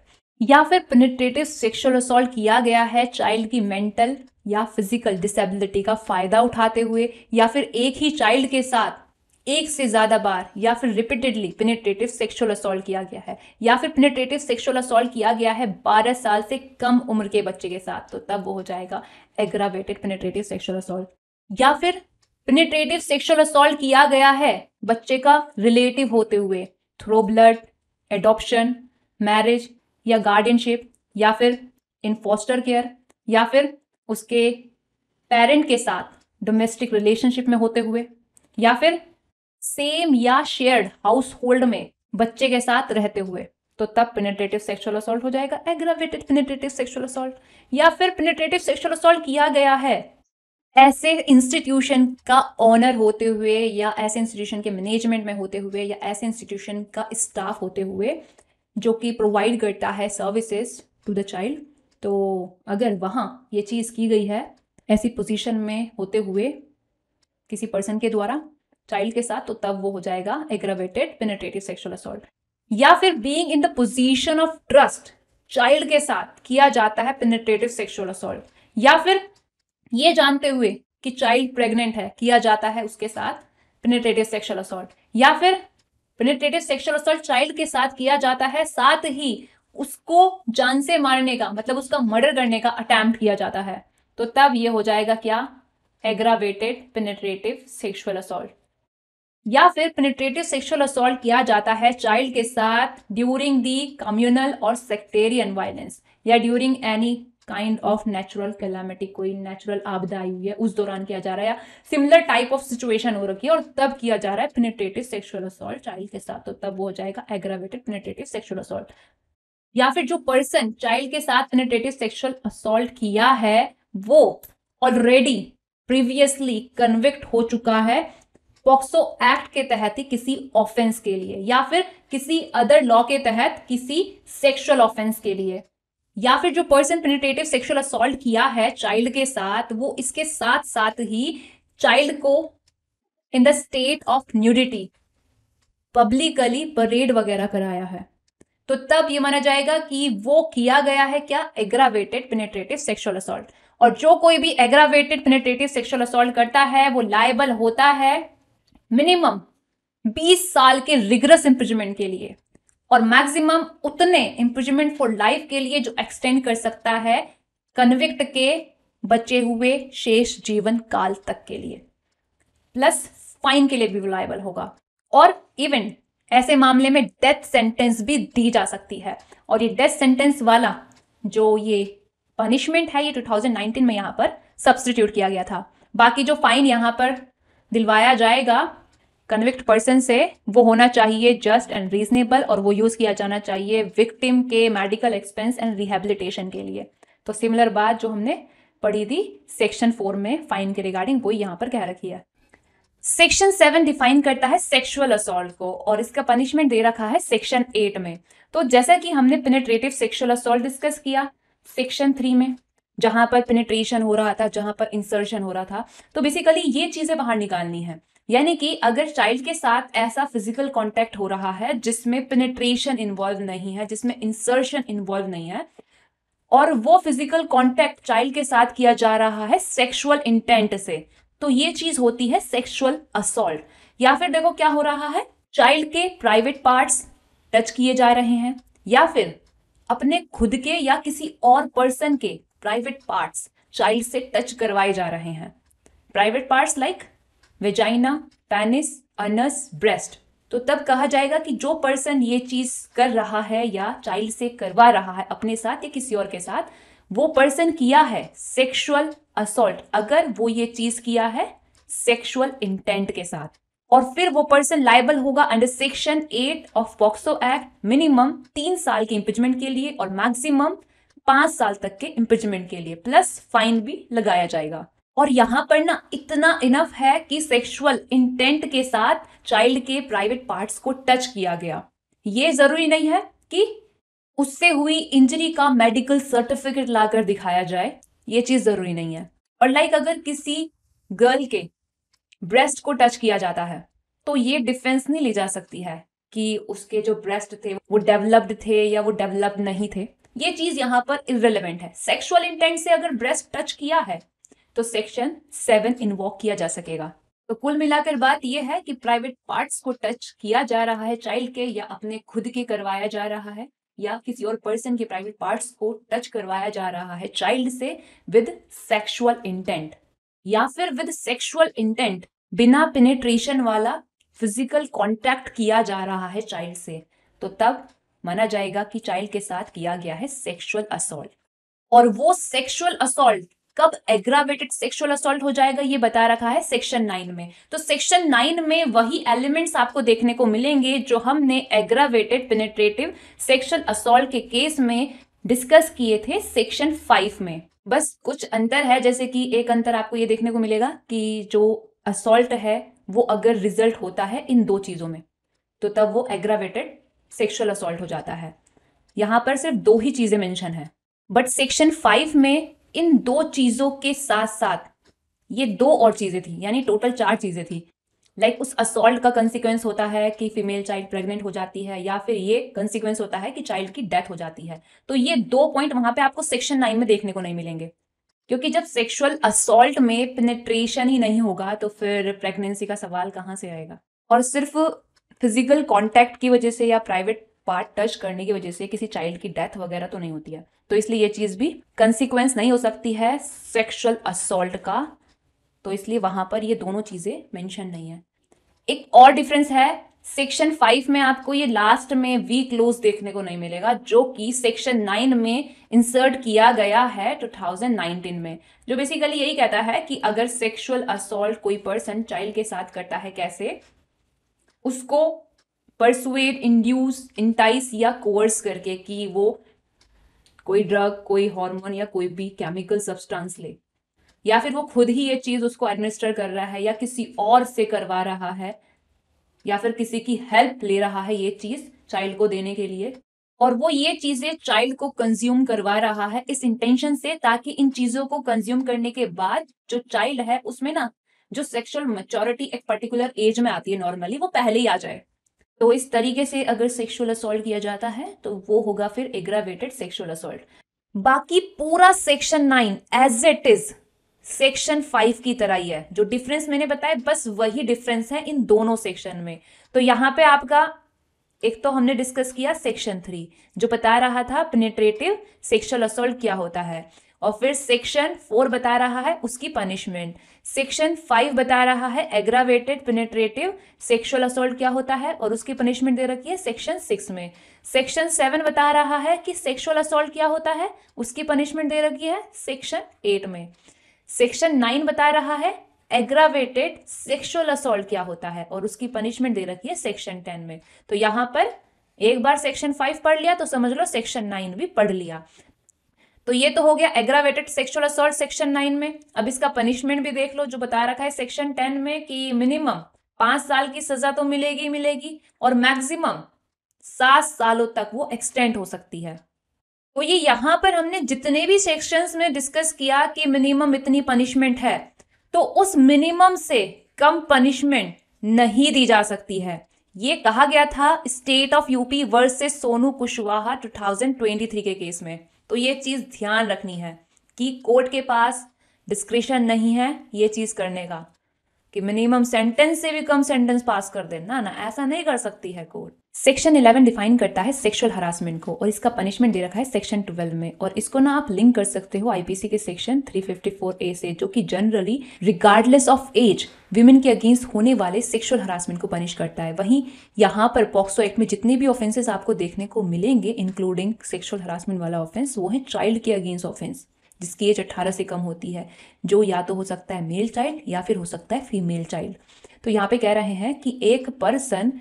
या फिर पेनिट्रेटिव सेक्सुअल असोल्ट किया गया है चाइल्ड की मेंटल या फिजिकल डिसेबिलिटी का फायदा उठाते हुए या फिर एक ही चाइल्ड के साथ एक से ज़्यादा बार या फिर रिपीटेडली पिनेट्रेटिव सेक्सुअल असोल्ट किया गया है या फिर पिनेट्रेटिव सेक्सुअल असोल्ट किया गया है 12 साल से कम उम्र के बच्चे के साथ तो तब वो हो जाएगा एग्रावेटेड पिनेट्रेटिव सेक्सुअल असोल्ट या फिर पिनेट्रेटिव सेक्सुअल असोल्ट किया गया है बच्चे का रिलेटिव होते हुए थ्रो ब्लड एडोप्शन मैरिज या गार्डियनशिप या फिर इन फॉस्टर केयर या फिर उसके पेरेंट के साथ डोमेस्टिक रिलेशनशिप में होते हुए या फिर सेम या शेयर्ड हाउस होल्ड में बच्चे के साथ रहते हुए तो तब पेनिट्रेटिव सेक्सुअल असोल्ट हो जाएगा एग्रावेटेड पेनिट्रेटिव सेक्सुअल असोल्ट या फिर पेनिट्रेटिव सेक्सुअल असोल्ट किया गया है ऐसे इंस्टीट्यूशन का ऑनर होते हुए या ऐसे इंस्टीट्यूशन के मैनेजमेंट में होते हुए या ऐसे इंस्टीट्यूशन का स्टाफ होते हुए जो कि प्रोवाइड करता है सर्विसेज टू द चाइल्ड तो अगर वहाँ ये चीज़ की गई है ऐसी पोजीशन में होते हुए किसी पर्सन के द्वारा चाइल्ड के साथ तो तब वो हो जाएगा एग्रावेटेड पेनेट्रेटिव सेक्सुअल असोल्ट या फिर being in the position of trust child के साथ किया जाता है पेनेट्रेटिव सेक्सुअल असोल्ट या फिर ये जानते हुए कि चाइल्ड प्रेग्नेंट है किया जाता है उसके साथ पेनेट्रेटिव सेक्सुअल असोल्ट या फिर पेनेट्रेटिव सेक्सुअल असोल्ट चाइल्ड के साथ किया जाता है साथ ही उसको जान से मारने का मतलब उसका मर्डर करने का अटैम्प्ट किया जाता है तो तब ये हो जाएगा क्या एग्रावेटेड पेनेट्रेटिव सेक्शुअल असोल्ट या फिर पेनेट्रेटिव सेक्शुअल असोल्ट किया जाता है चाइल्ड के साथ ड्यूरिंग दी कम्युनल और सेक्टेरियन वायलेंस या during any kind of natural calamity कोई नेचुरल आपदा आई हुई है उस दौरान किया जा रहा है या सिमिलर टाइप ऑफ सिचुएशन हो रखी है और तब किया जा रहा है पेनेट्रेटिव सेक्शुअल असोल्ट चाइल्ड के साथ तो तब वो हो जाएगा एग्रावेटेड पेनेट्रेटिव सेक्सुअल असोल्ट या फिर जो पर्सन चाइल्ड के साथ पेनिटेटिव सेक्सुअल असोल्ट किया है वो ऑलरेडी प्रीवियसली कन्विक्ट हो चुका है पॉक्सो एक्ट के तहत ही किसी ऑफेंस के लिए या फिर किसी अदर लॉ के तहत किसी सेक्सुअल ऑफेंस के लिए या फिर जो पर्सन पेनिटेटिव सेक्सुअल असोल्ट किया है चाइल्ड के साथ वो इसके साथ साथ ही चाइल्ड को in the state of nudity publicly parade वगैरह कराया है तो तब ये माना जाएगा कि वो किया गया है क्या एग्रावेटेड पेनेट्रेटिव सेक्सुअल असोल्ट और जो कोई भी एग्रावेटेड पेनेट्रेटिव सेक्सुअल असोल्ट करता है वो लाइबल होता है मिनिमम 20 साल के रिगरस इंप्रूजमेंट के लिए और मैक्सिमम उतने इंप्रूजमेंट फॉर लाइफ के लिए जो एक्सटेंड कर सकता है कन्विक्ट के बचे हुए शेष जीवन काल तक के लिए प्लस फाइन के लिए भी लाइबल होगा और इवन ऐसे मामले में डेथ सेंटेंस भी दी जा सकती है और ये डेथ सेंटेंस वाला जो ये पनिशमेंट है ये 2019 में यहाँ पर सब्सटीट्यूट किया गया था बाकी जो फाइन यहाँ पर दिलवाया जाएगा कन्विक्ट पर्सन से वो होना चाहिए जस्ट एंड रीजनेबल और वो यूज किया जाना चाहिए विक्टिम के मेडिकल एक्सपेंस एंड रिहेबिलिटेशन के लिए तो सिमिलर बात जो हमने पढ़ी थी सेक्शन फोर में फाइन के रिगार्डिंग वो यहाँ पर कह रखी है सेक्शन सेवन डिफाइन करता है सेक्सुअल असोल्ट को और इसका पनिशमेंट दे रखा है सेक्शन एट में तो जैसा कि हमने पिनेट्रेटिव सेक्सुअल असोल्ट डिस्कस किया सेक्शन थ्री में जहां पर पिनेट्रेशन हो रहा था जहां पर इंसर्शन हो रहा था तो बेसिकली ये चीजें बाहर निकालनी है यानी कि अगर चाइल्ड के साथ ऐसा फिजिकल कॉन्टेक्ट हो रहा है जिसमें पिनेट्रेशन इन्वॉल्व नहीं है जिसमें इंसर्शन इन्वॉल्व नहीं है और वो फिजिकल कॉन्टेक्ट चाइल्ड के साथ किया जा रहा है सेक्सुअल इंटेंट से तो ये चीज होती है सेक्सुअल असोल्ट या फिर देखो क्या हो रहा है चाइल्ड के प्राइवेट पार्ट्स टच किए जा रहे हैं या फिर अपने खुद के या किसी और पर्सन के प्राइवेट पार्ट्स चाइल्ड से टच करवाए जा रहे हैं private parts like vagina penis anus breast तो तब कहा जाएगा कि जो पर्सन ये चीज कर रहा है या चाइल्ड से करवा रहा है अपने साथ या किसी और के साथ वो पर्सन किया है सेक्सुअल असोल्ट अगर वो ये चीज किया है सेक्सुअल इंटेंट के साथ और फिर वो पर्सन लाइबल होगा under section eight of POCSO act minimum तीन साल के इंपिचमेंट के लिए और मैक्सिमम पांच साल तक के इंपिचमेंट के लिए प्लस फाइन भी लगाया जाएगा और यहां पर ना इतना इनफ है कि सेक्सुअल इंटेंट के साथ चाइल्ड के प्राइवेट पार्ट्स को टच किया गया ये जरूरी नहीं है कि उससे हुई इंजरी का मेडिकल सर्टिफिकेट लाकर दिखाया जाए ये चीज जरूरी नहीं है और लाइक अगर किसी गर्ल के ब्रेस्ट को टच किया जाता है तो ये डिफेंस नहीं ली जा सकती है कि उसके जो ब्रेस्ट थे वो डेवलप्ड थे या वो डेवलप्ड नहीं थे ये चीज यहाँ पर इरेलीवेंट है सेक्सुअल इंटेंट से अगर ब्रेस्ट टच किया है तो सेक्शन सेवन इन्वॉक किया जा सकेगा तो कुल मिलाकर बात यह है कि प्राइवेट पार्ट्स को टच किया जा रहा है चाइल्ड के या अपने खुद के करवाया जा रहा है या किसी और पर्सन के प्राइवेट पार्ट्स को टच करवाया जा रहा है चाइल्ड से विद सेक्सुअल इंटेंट या फिर विद सेक्सुअल इंटेंट बिना पिनेट्रेशन वाला फिजिकल कांटेक्ट किया जा रहा है चाइल्ड से तो तब माना जाएगा कि चाइल्ड के साथ किया गया है सेक्सुअल असोल्ट और वो सेक्सुअल असोल्ट कब एग्रावेटेड सेक्सुअल असोल्ट हो जाएगा ये बता रखा है सेक्शन नाइन में तो सेक्शन नाइन में वही एलिमेंट्स आपको देखने को मिलेंगे जो हमने एग्रावेटेड पेनेट्रेटिव सेक्शन असोल्ट के केस में डिस्कस किए थे सेक्शन फाइव में बस कुछ अंतर है जैसे कि एक अंतर आपको ये देखने को मिलेगा कि जो असोल्ट है वो अगर रिजल्ट होता है इन दो चीज़ों में तो तब वो एग्रावेटेड सेक्शुअल असोल्ट हो जाता है यहां पर सिर्फ दो ही चीज़ें मेंशन है बट सेक्शन फाइव में इन दो चीज़ों के साथ साथ ये दो और चीज़ें थी यानी टोटल चार चीज़ें थी लाइक like उस असोल्ट का कंसिक्वेंस होता है कि फीमेल चाइल्ड प्रेग्नेंट हो जाती है या फिर ये कंसिक्वेंस होता है कि चाइल्ड की डेथ हो जाती है तो ये दो पॉइंट वहां पे आपको सेक्शन नाइन में देखने को नहीं मिलेंगे क्योंकि जब सेक्शुअल असोल्ट में पेनेट्रेशन ही नहीं होगा तो फिर प्रेगनेंसी का सवाल कहाँ से आएगा और सिर्फ फिजिकल कॉन्टैक्ट की वजह से या प्राइवेट पार्ट टच करने की वजह से किसी चाइल्ड की डेथ वगैरह तो नहीं होती है तो इसलिए ये चीज़ भी कंसिक्वेंस नहीं हो सकती है सेक्शुअल असोल्ट का तो इसलिए वहां पर ये दोनों चीज़ें मेंशन नहीं है एक और डिफरेंस है सेक्शन फाइव में आपको ये लास्ट में वी क्लोज देखने को नहीं मिलेगा जो कि सेक्शन नाइन में इंसर्ट किया गया है 2019 में जो बेसिकली यही कहता है कि अगर सेक्सुअल असोल्ट कोई पर्सन चाइल्ड के साथ करता है कैसे उसको परसुएट इंड्यूस इंटाइस या कोर्स करके कि वो कोई ड्रग कोई हार्मोन या कोई भी केमिकल सब्सटेंस ले या फिर वो खुद ही ये चीज उसको एडमिनिस्टर कर रहा है या किसी और से करवा रहा है या फिर किसी की हेल्प ले रहा है ये चीज चाइल्ड को देने के लिए और वो ये चीजें चाइल्ड को कंज्यूम करवा रहा है इस इंटेंशन से ताकि इन चीजों को कंज्यूम करने के बाद जो चाइल्ड है उसमें ना जो सेक्सुअल मेच्योरिटी एक पर्टिकुलर एज में आती है नॉर्मली वो पहले ही आ जाए तो इस तरीके से अगर सेक्सुअल असोल्ट किया जाता है तो वो होगा फिर एग्रावेटेड सेक्सुअल असोल्ट बाकी पूरा section nine as it is section five की तरह ही है जो डिफरेंस मैंने बताया बस वही डिफरेंस है इन दोनों सेक्शन में तो यहां पे आपका एक तो हमने डिस्कस किया सेक्शन थ्री जो बता रहा था पेनिट्रेटिव सेक्शुअल असोल्ट क्या होता है और फिर सेक्शन फोर बता रहा है उसकी पनिशमेंट सेक्शन फाइव बता रहा है एग्रावेटेड पेनेट्रेटिव सेक्शुअल असोल्ट क्या होता है और उसकी पनिशमेंट दे रखी है सेक्शन सिक्स में सेक्शन सेवन बता रहा है कि सेक्शुअल असोल्ट क्या होता है उसकी पनिशमेंट दे रखी है सेक्शन एट में सेक्शन नाइन बता रहा है एग्रावेटेड सेक्शुअल असोल्ट क्या होता है और उसकी पनिशमेंट दे रखी है सेक्शन टेन में तो यहां पर एक बार सेक्शन फाइव पढ़ लिया तो समझ लो सेक्शन नाइन भी पढ़ लिया तो ये तो हो गया aggravated sexual assault section nine में अब इसका पनिशमेंट भी देख लो जो बता रखा है सेक्शन टेन में कि मिनिमम पांच साल की सजा तो मिलेगी मिलेगी और मैक्सिमम सात सालों तक वो एक्सटेंड हो सकती है तो ये यहां पर हमने जितने भी सेक्शंस में डिस्कस किया कि मिनिमम इतनी पनिशमेंट है तो उस मिनिमम से कम पनिशमेंट नहीं दी जा सकती है ये कहा गया था state of UP versus Sonu Kushwaha 2023 के केस में तो ये चीज़ ध्यान रखनी है कि कोर्ट के पास डिस्क्रिशन नहीं है ये चीज़ करने का कि मिनिमम सेंटेंस से भी कम सेंटेंस पास कर देना ना ऐसा नहीं कर सकती है कोर्ट सेक्शन 11 डिफाइन करता है सेक्सुअल हरासमेंट को और इसका पनिशमेंट दे रखा है सेक्शन 12 में और इसको ना आप लिंक कर सकते हो आईपीसी के सेक्शन 354 ए से जो कि generally regardless of age women के अगेंस्ट होने वाले सेक्सुअल हरासमेंट को पनिश करता है वहीं यहाँ पर पॉक्सो एक्ट में जितने भी ऑफेंसेस आपको देखने को मिलेंगे इंक्लूडिंग सेक्सुअल हरासमेंट वाला ऑफेंस वो है चाइल्ड के अगेंस्ट ऑफेंस जिसकी एज 18 से कम होती है जो या तो हो सकता है मेल चाइल्ड या फिर हो सकता है फीमेल चाइल्ड तो यहाँ पे कह रहे हैं कि एक पर्सन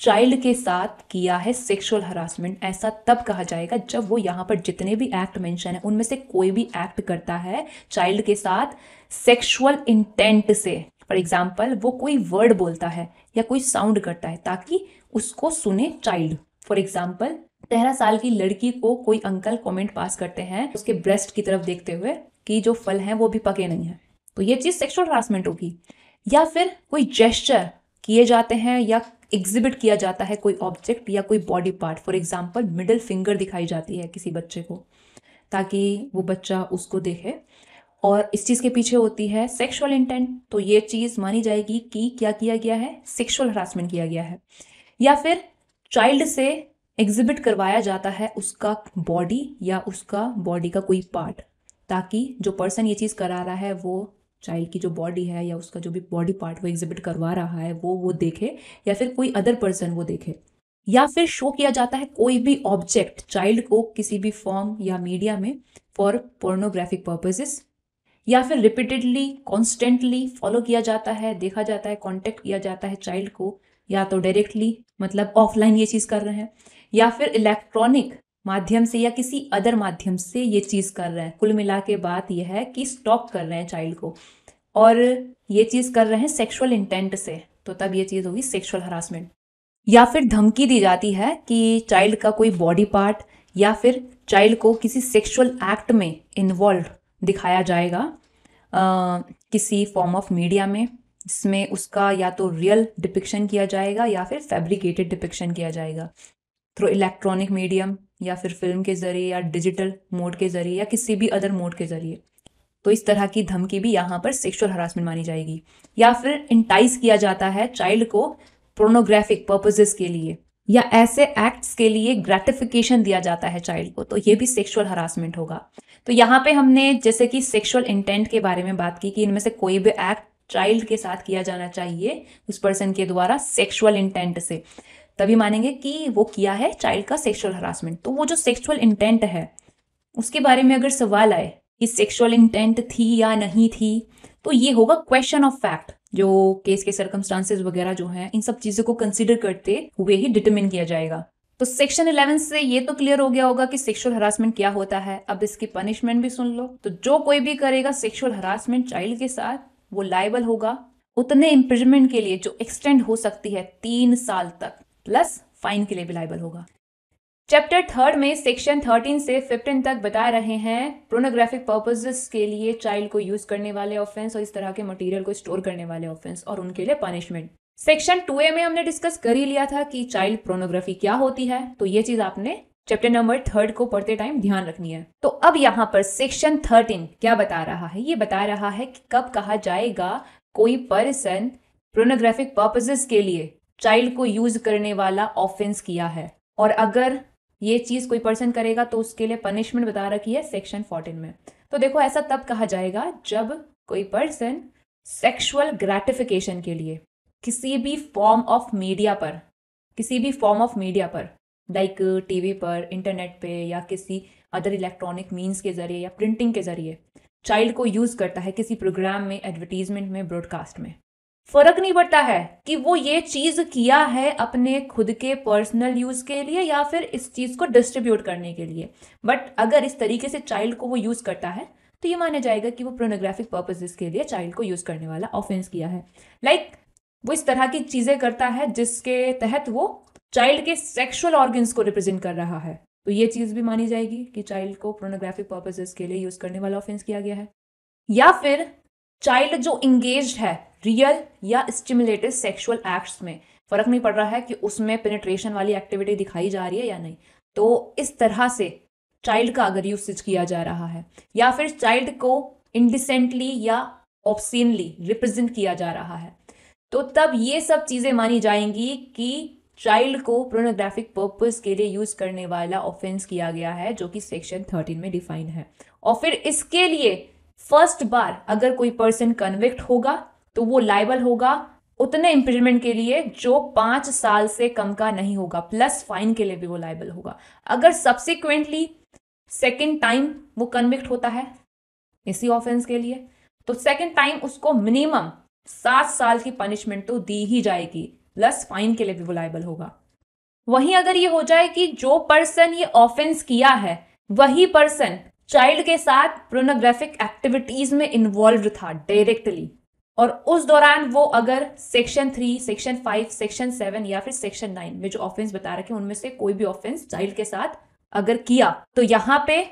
चाइल्ड के साथ किया है सेक्सुअल हरासमेंट ऐसा तब कहा जाएगा जब वो यहाँ पर जितने भी एक्ट मेंशन है उनमें से कोई भी एक्ट करता है चाइल्ड के साथ सेक्सुअल इंटेंट से फॉर एग्जाम्पल वो कोई वर्ड बोलता है या कोई साउंड करता है ताकि उसको सुने चाइल्ड फॉर एग्जाम्पल तेरह साल की लड़की को कोई अंकल कमेंट पास करते हैं उसके ब्रेस्ट की तरफ देखते हुए कि जो फल हैं वो भी पके नहीं है तो ये चीज़ सेक्सुअल हरासमेंट होगी या फिर कोई जेस्चर किए जाते हैं या एग्जिबिट किया जाता है कोई ऑब्जेक्ट या कोई body part for example middle finger दिखाई जाती है किसी बच्चे को ताकि वो बच्चा उसको देखे और इस चीज़ के पीछे होती है सेक्सुअल इंटेंट तो ये चीज़ मानी जाएगी कि क्या किया गया है सेक्सुअल हरासमेंट किया गया है या फिर चाइल्ड से एग्जिबिट करवाया जाता है उसका बॉडी या उसका बॉडी का कोई पार्ट ताकि जो पर्सन ये चीज़ करा रहा है वो चाइल्ड की जो बॉडी है या उसका जो भी बॉडी पार्ट वो एग्जिबिट करवा रहा है वो वो देखे या फिर कोई अदर पर्सन वो देखे या फिर शो किया जाता है कोई भी ऑब्जेक्ट चाइल्ड को किसी भी फॉर्म या मीडिया में फॉर पोर्नोग्राफिक पर्पजेस या फिर रिपीटेडली कॉन्स्टेंटली फॉलो किया जाता है देखा जाता है कॉन्टेक्ट किया जाता है चाइल्ड को या तो डायरेक्टली मतलब ऑफलाइन ये चीज़ कर रहे हैं या फिर इलेक्ट्रॉनिक माध्यम से या किसी अदर माध्यम से ये चीज़ कर रहे हैं कुल मिला के बात यह है कि स्टॉप कर रहे हैं चाइल्ड को और ये चीज़ कर रहे हैं सेक्सुअल इंटेंट से तो तब ये चीज़ होगी सेक्सुअल हरासमेंट या फिर धमकी दी जाती है कि चाइल्ड का कोई बॉडी पार्ट या फिर चाइल्ड को किसी सेक्सुअल एक्ट में इन्वॉल्व दिखाया जाएगा आ, किसी फॉर्म ऑफ मीडिया में जिसमें उसका या तो रियल डिपिक्शन किया जाएगा या फिर फैब्रिकेटेड डिपिक्शन किया जाएगा थ्रू इलेक्ट्रॉनिक मीडियम या फिर फिल्म के ज़रिए या डिजिटल मोड के ज़रिए या किसी भी अदर मोड के ज़रिए तो इस तरह की धमकी भी यहाँ पर सेक्सुअल हरासमेंट मानी जाएगी या फिर इंटाइज किया जाता है चाइल्ड को प्रोनोग्राफिक पर्पजेस के लिए या ऐसे एक्ट्स के लिए ग्रेटिफिकेशन दिया जाता है चाइल्ड को तो ये भी सेक्सुअल हरासमेंट होगा तो यहाँ पे हमने जैसे कि सेक्सुअल इंटेंट के बारे में बात की कि इनमें से कोई भी एक्ट चाइल्ड के साथ किया जाना चाहिए उस पर्सन के द्वारा सेक्सुअल इंटेंट से तभी मानेंगे कि वो किया है चाइल्ड का सेक्सुअल हरासमेंट तो वो जो सेक्सुअल इंटेंट है उसके बारे में अगर सवाल आए कि सेक्सुअल इंटेंट थी या नहीं थी तो ये होगा क्वेश्चन ऑफ फैक्ट जो केस के सर्कमस्टांसेस वगैरह जो हैं इन सब चीज़ों को कंसिडर करते हुए ही डिटरमिन किया जाएगा तो सेक्शन 11 से ये तो क्लियर हो गया होगा कि सेक्सुअल हरासमेंट क्या होता है अब इसकी पनिशमेंट भी सुन लो तो जो कोई भी करेगा सेक्सुअल हरासमेंट चाइल्ड के साथ वो लाइबल होगा उतने इम्प्रिजमेंट के लिए जो एक्सटेंड हो सकती है तीन साल तक प्लस फाइन के लिए भी लाइबल होगा चैप्टर थर्ड में सेक्शन थर्टीन से फिफ्टीन तक बता रहे हैं प्रोनोग्राफिक पर्पजेस के लिए चाइल्ड को यूज करने वाले ऑफेंस और इस तरह के मटेरियल को स्टोर करने वाले ऑफेंस और उनके लिए पनिशमेंट सेक्शन टू ए में हमने डिस्कस कर ही लिया था कि चाइल्ड प्रोनोग्राफी क्या होती है तो ये चीज आपने चैप्टर नंबर थर्ड को पढ़ते टाइम ध्यान रखनी है तो अब यहाँ पर सेक्शन थर्टीन क्या बता रहा है ये बता रहा है कि कब कहा जाएगा कोई पर्सन प्रोनोग्राफिक पर्पजेस के लिए चाइल्ड को यूज करने वाला ऑफेंस किया है और अगर ये चीज़ कोई पर्सन करेगा तो उसके लिए पनिशमेंट बता रखी है सेक्शन फोर्टीन में तो देखो ऐसा तब कहा जाएगा जब कोई पर्सन सेक्शुअल ग्रेटिफिकेशन के लिए किसी भी फॉर्म ऑफ मीडिया पर किसी भी फॉर्म ऑफ मीडिया पर लाइक टीवी पर इंटरनेट पे या किसी अदर इलेक्ट्रॉनिक मीन्स के ज़रिए या प्रिंटिंग के ज़रिए चाइल्ड को यूज़ करता है किसी प्रोग्राम में एडवर्टीजमेंट में ब्रॉडकास्ट में फर्क नहीं पड़ता है कि वो ये चीज किया है अपने खुद के पर्सनल यूज के लिए या फिर इस चीज को डिस्ट्रीब्यूट करने के लिए बट अगर इस तरीके से चाइल्ड को वो यूज करता है तो ये माना जाएगा कि वो प्रोनोग्राफिक पर्पजेस के लिए चाइल्ड को यूज करने वाला ऑफेंस किया है लाइक like, वो इस तरह की चीजें करता है जिसके तहत वो चाइल्ड के सेक्सुअल ऑर्गन्स को रिप्रेजेंट कर रहा है तो ये चीज भी मानी जाएगी कि चाइल्ड को प्रोनोग्राफिक पर्पजेज के लिए यूज करने वाला ऑफेंस किया गया है या फिर चाइल्ड जो इंगेज है रियल या स्टिमुलेटेड सेक्सुअल एक्ट्स में फ़र्क नहीं पड़ रहा है कि उसमें पेनिट्रेशन वाली एक्टिविटी दिखाई जा रही है या नहीं तो इस तरह से चाइल्ड का अगर यूसेज किया जा रहा है या फिर चाइल्ड को इंडिसेंटली या ऑप्सिनली रिप्रेजेंट किया जा रहा है तो तब ये सब चीज़ें मानी जाएंगी कि चाइल्ड को प्रोनोग्राफिक पर्पज के लिए यूज करने वाला ऑफेंस किया गया है जो कि सेक्शन थर्टीन में डिफाइन है और फिर इसके लिए फर्स्ट बार अगर कोई पर्सन कन्विक्ट होगा तो वो लाइबल होगा उतने इम्प्रीजमेंट के लिए जो पांच साल से कम का नहीं होगा प्लस फाइन के लिए भी वो लाइबल होगा अगर सब्सिक्वेंटली सेकेंड टाइम वो कन्विक्ट होता है इसी ऑफेंस के लिए तो सेकेंड टाइम उसको मिनिमम सात साल की पनिशमेंट तो दी ही जाएगी प्लस फाइन के लिए भी वो लाइबल होगा वहीं अगर ये हो जाए कि जो पर्सन ये ऑफेंस किया है वही पर्सन चाइल्ड के साथ प्रोनोग्राफिक एक्टिविटीज में इन्वॉल्व था डायरेक्टली और उस दौरान वो अगर section three section five section seven या फिर सेक्शन नाइन में जो ऑफेंस बता रखे उनमें से कोई भी ऑफेंस चाइल्ड के साथ अगर किया तो यहां पे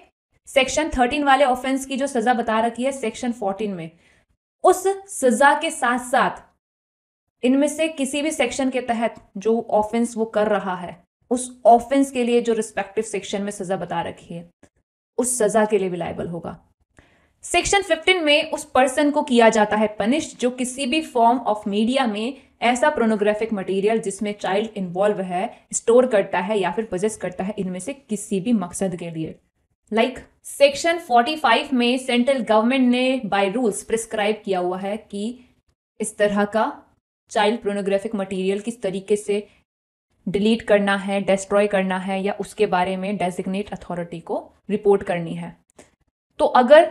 सेक्शन थर्टीन वाले ऑफेंस की जो सजा बता रखी है सेक्शन फोर्टीन में उस सजा के साथ साथ इनमें से किसी भी सेक्शन के तहत जो ऑफेंस वो कर रहा है उस ऑफेंस के लिए जो रिस्पेक्टिव सेक्शन में सजा बता रखी है उस सजा के लिए भी लाइबल होगा सेक्शन 15 में उस पर्सन को किया जाता है पनिश जो किसी भी फॉर्म ऑफ मीडिया में ऐसा प्रोनोग्राफिक मटेरियल जिसमें चाइल्ड इन्वॉल्व है स्टोर करता है या फिर पजेस करता है इनमें से किसी भी मकसद के लिए लाइक सेक्शन 45 में सेंट्रल गवर्नमेंट ने बाय रूल्स प्रिस्क्राइब किया हुआ है कि इस तरह का चाइल्ड प्रोनोग्राफिक मटेरियल किस तरीके से डिलीट करना है डिस्ट्रॉय करना है या उसके बारे में डेजिग्नेट अथॉरिटी को रिपोर्ट करनी है तो अगर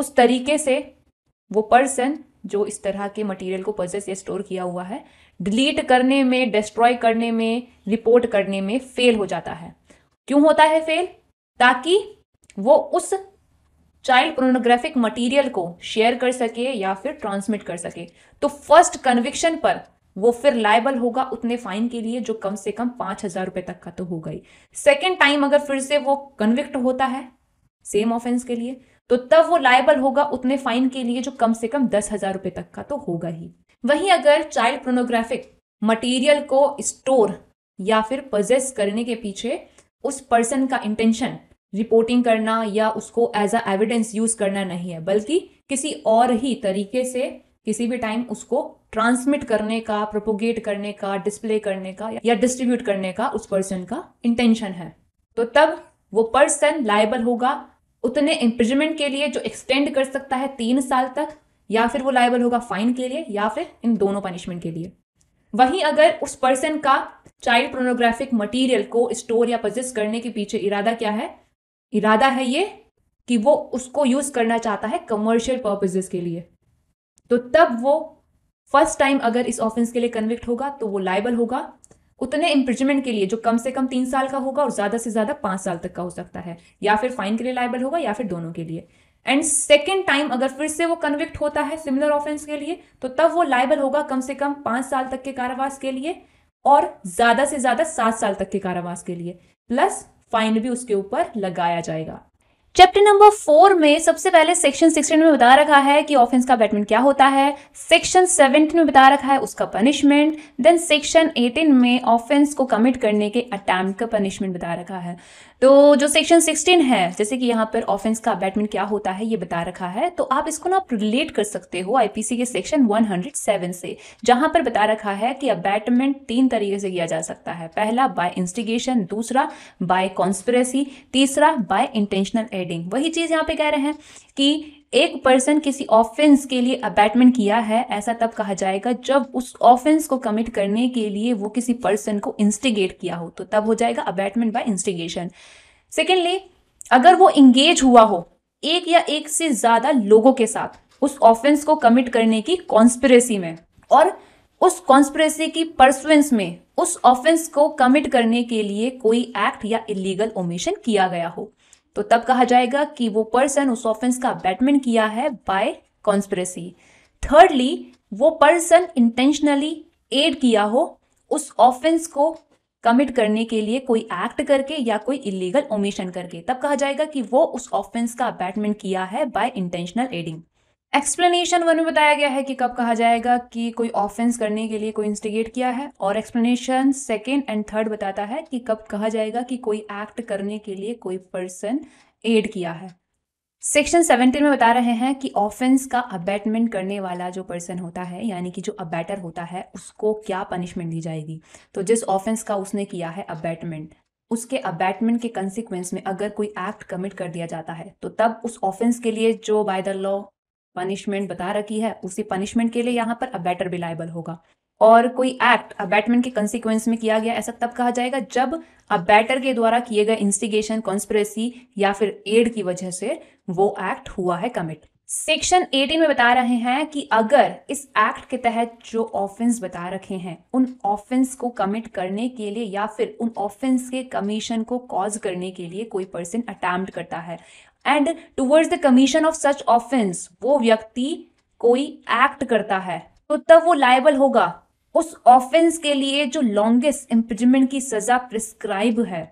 उस तरीके से वो पर्सन जो इस तरह के मटेरियल को पर्जेस या स्टोर किया हुआ है डिलीट करने में डिस्ट्रॉय करने में रिपोर्ट करने में फेल हो जाता है क्यों होता है फेल ताकि वो उस चाइल्ड प्रोनोग्राफिक मटेरियल को शेयर कर सके या फिर ट्रांसमिट कर सके तो फर्स्ट कन्विक्शन पर वो फिर लाइबल होगा उतने फाइन के लिए जो कम से कम पांच हजार रुपए तक का तो होगा ही सेकेंड टाइम अगर फिर से वो कन्विक्ट होता है सेम ऑफेंस के लिए तो तब वो लायबल होगा उतने फाइन के लिए जो कम से कम दस हजार रुपए तक का तो होगा ही वहीं अगर चाइल्ड प्रोनोग्राफिक मटेरियल को स्टोर या फिर पजेस करने के पीछे उस पर्सन का इंटेंशन रिपोर्टिंग करना या उसको एज अ एविडेंस यूज करना नहीं है बल्कि किसी और ही तरीके से किसी भी टाइम उसको ट्रांसमिट करने का प्रोपोगेट करने का डिस्प्ले करने का या डिस्ट्रीब्यूट करने का उस पर्सन का इंटेंशन है तो तब वो पर्सन लाइबल होगा उतने इम्प्रिजमेंट के लिए जो एक्सटेंड कर सकता है तीन साल तक या फिर वो लाइबल होगा फाइन के लिए या फिर इन दोनों पनिशमेंट के लिए वहीं अगर उस पर्सन का चाइल्ड प्रोनोग्राफिक मटेरियल को स्टोर या पजिस करने के पीछे इरादा क्या है इरादा है ये कि वो उसको यूज़ करना चाहता है कमर्शियल पर्पजेज के लिए तो तब वो फर्स्ट टाइम अगर इस ऑफेंस के लिए कन्विक्ट होगा तो वो लाइबल होगा उतने इम्प्रिजमेंट के लिए जो कम से कम तीन साल का होगा और ज़्यादा से ज़्यादा पांच साल तक का हो सकता है या फिर फाइन के लिए लाइबल होगा या फिर दोनों के लिए एंड सेकेंड टाइम अगर फिर से वो कन्विक्ट होता है सिमिलर ऑफेंस के लिए तो तब वो लाइबल होगा कम से कम पांच साल तक के कारावास के लिए और ज़्यादा से ज़्यादा सात साल तक के कारावास के लिए प्लस फाइन भी उसके ऊपर लगाया जाएगा चैप्टर नंबर फोर में सबसे पहले सेक्शन सिक्सटीन में बता रखा है कि ऑफेंस का बैटमेंट क्या होता है सेक्शन सेवेंटीन में बता रखा है उसका पनिशमेंट देन सेक्शन एटीन में ऑफेंस को कमिट करने के अटैम्प्ट का पनिशमेंट बता रखा है तो जो सेक्शन 16 है जैसे कि यहाँ पर ऑफेंस का अबैटमेंट क्या होता है ये बता रखा है तो आप इसको ना आप रिलेट कर सकते हो आईपीसी के सेक्शन 107 से जहां पर बता रखा है कि अबैटमेंट तीन तरीके से किया जा सकता है पहला बाय इंस्टिगेशन दूसरा बाय कॉन्स्परेसी तीसरा बाय इंटेंशनल एडिंग वही चीज़ यहाँ पे कह रहे हैं कि एक पर्सन किसी ऑफेंस के लिए अबैटमेंट किया है ऐसा तब कहा जाएगा जब उस ऑफेंस को कमिट करने के लिए वो किसी पर्सन को इंस्टिगेट किया हो तो तब हो जाएगा अबैटमेंट बाय इंस्टिगेशन सेकेंडली अगर वो इंगेज हुआ हो एक या एक से ज्यादा लोगों के साथ उस ऑफेंस को कमिट करने की कॉन्स्पिरेसी में और उस कॉन्स्परेसी की परसुएंस में उस ऑफेंस को कमिट करने के लिए कोई एक्ट या इलीगल ओमिशन किया गया हो तो तब कहा जाएगा कि वो पर्सन उस ऑफेंस का बैटमेंट किया है बाय कॉन्स्परेसी थर्डली वो पर्सन इंटेंशनली एड किया हो उस ऑफेंस को कमिट करने के लिए कोई एक्ट करके या कोई इलीगल ओमिशन करके तब कहा जाएगा कि वो उस ऑफेंस का बैटमेंट किया है by intentional aiding explanation one में बताया गया है कि कब कहा जाएगा कि कोई ऑफेंस करने के लिए कोई इंस्टिगेट किया है और एक्सप्लेनेशन सेकेंड एंड थर्ड बताता है कि कब कहा जाएगा कि कोई एक्ट करने के लिए कोई पर्सन एड किया है सेक्शन सेवेंटीन में बता रहे हैं कि ऑफेंस का अबैटमेंट करने वाला जो पर्सन होता है यानी कि जो अबैटर होता है उसको क्या पनिशमेंट दी जाएगी तो जिस ऑफेंस का उसने किया है अबैटमेंट उसके अबैटमेंट के कंसिक्वेंस में अगर कोई एक्ट कमिट कर दिया जाता है तो तब उस ऑफेंस के लिए जो बाय द लॉ पनिशमेंट बता रखी है उसी पनिशमेंट के लिए यहाँ पर अबेटर भी लाइबल होगा और कोई एक्ट अबैटमेंट के कंसिक्वेंस में किया गया ऐसा तब कहा जाएगा जब अबैटर के द्वारा किए गए इंस्टिगेशन कॉन्स्परेसी या फिर एड की वजह से वो एक्ट हुआ है कमिट सेक्शन 18 में बता रहे हैं कि अगर इस एक्ट के तहत जो ऑफेंस बता रखे हैं उन ऑफेंस को कमिट करने के लिए या फिर उन ऑफेंस के कमीशन को कॉज करने के लिए कोई पर्सन अटैम्प्ट करता है and towards the commission of such offence वो व्यक्ति कोई एक्ट करता है तो तब वो लाइबल होगा उस ऑफेंस के लिए जो लॉन्गेस्ट इम्प्रिजमेंट की सजा प्रिस्क्राइब है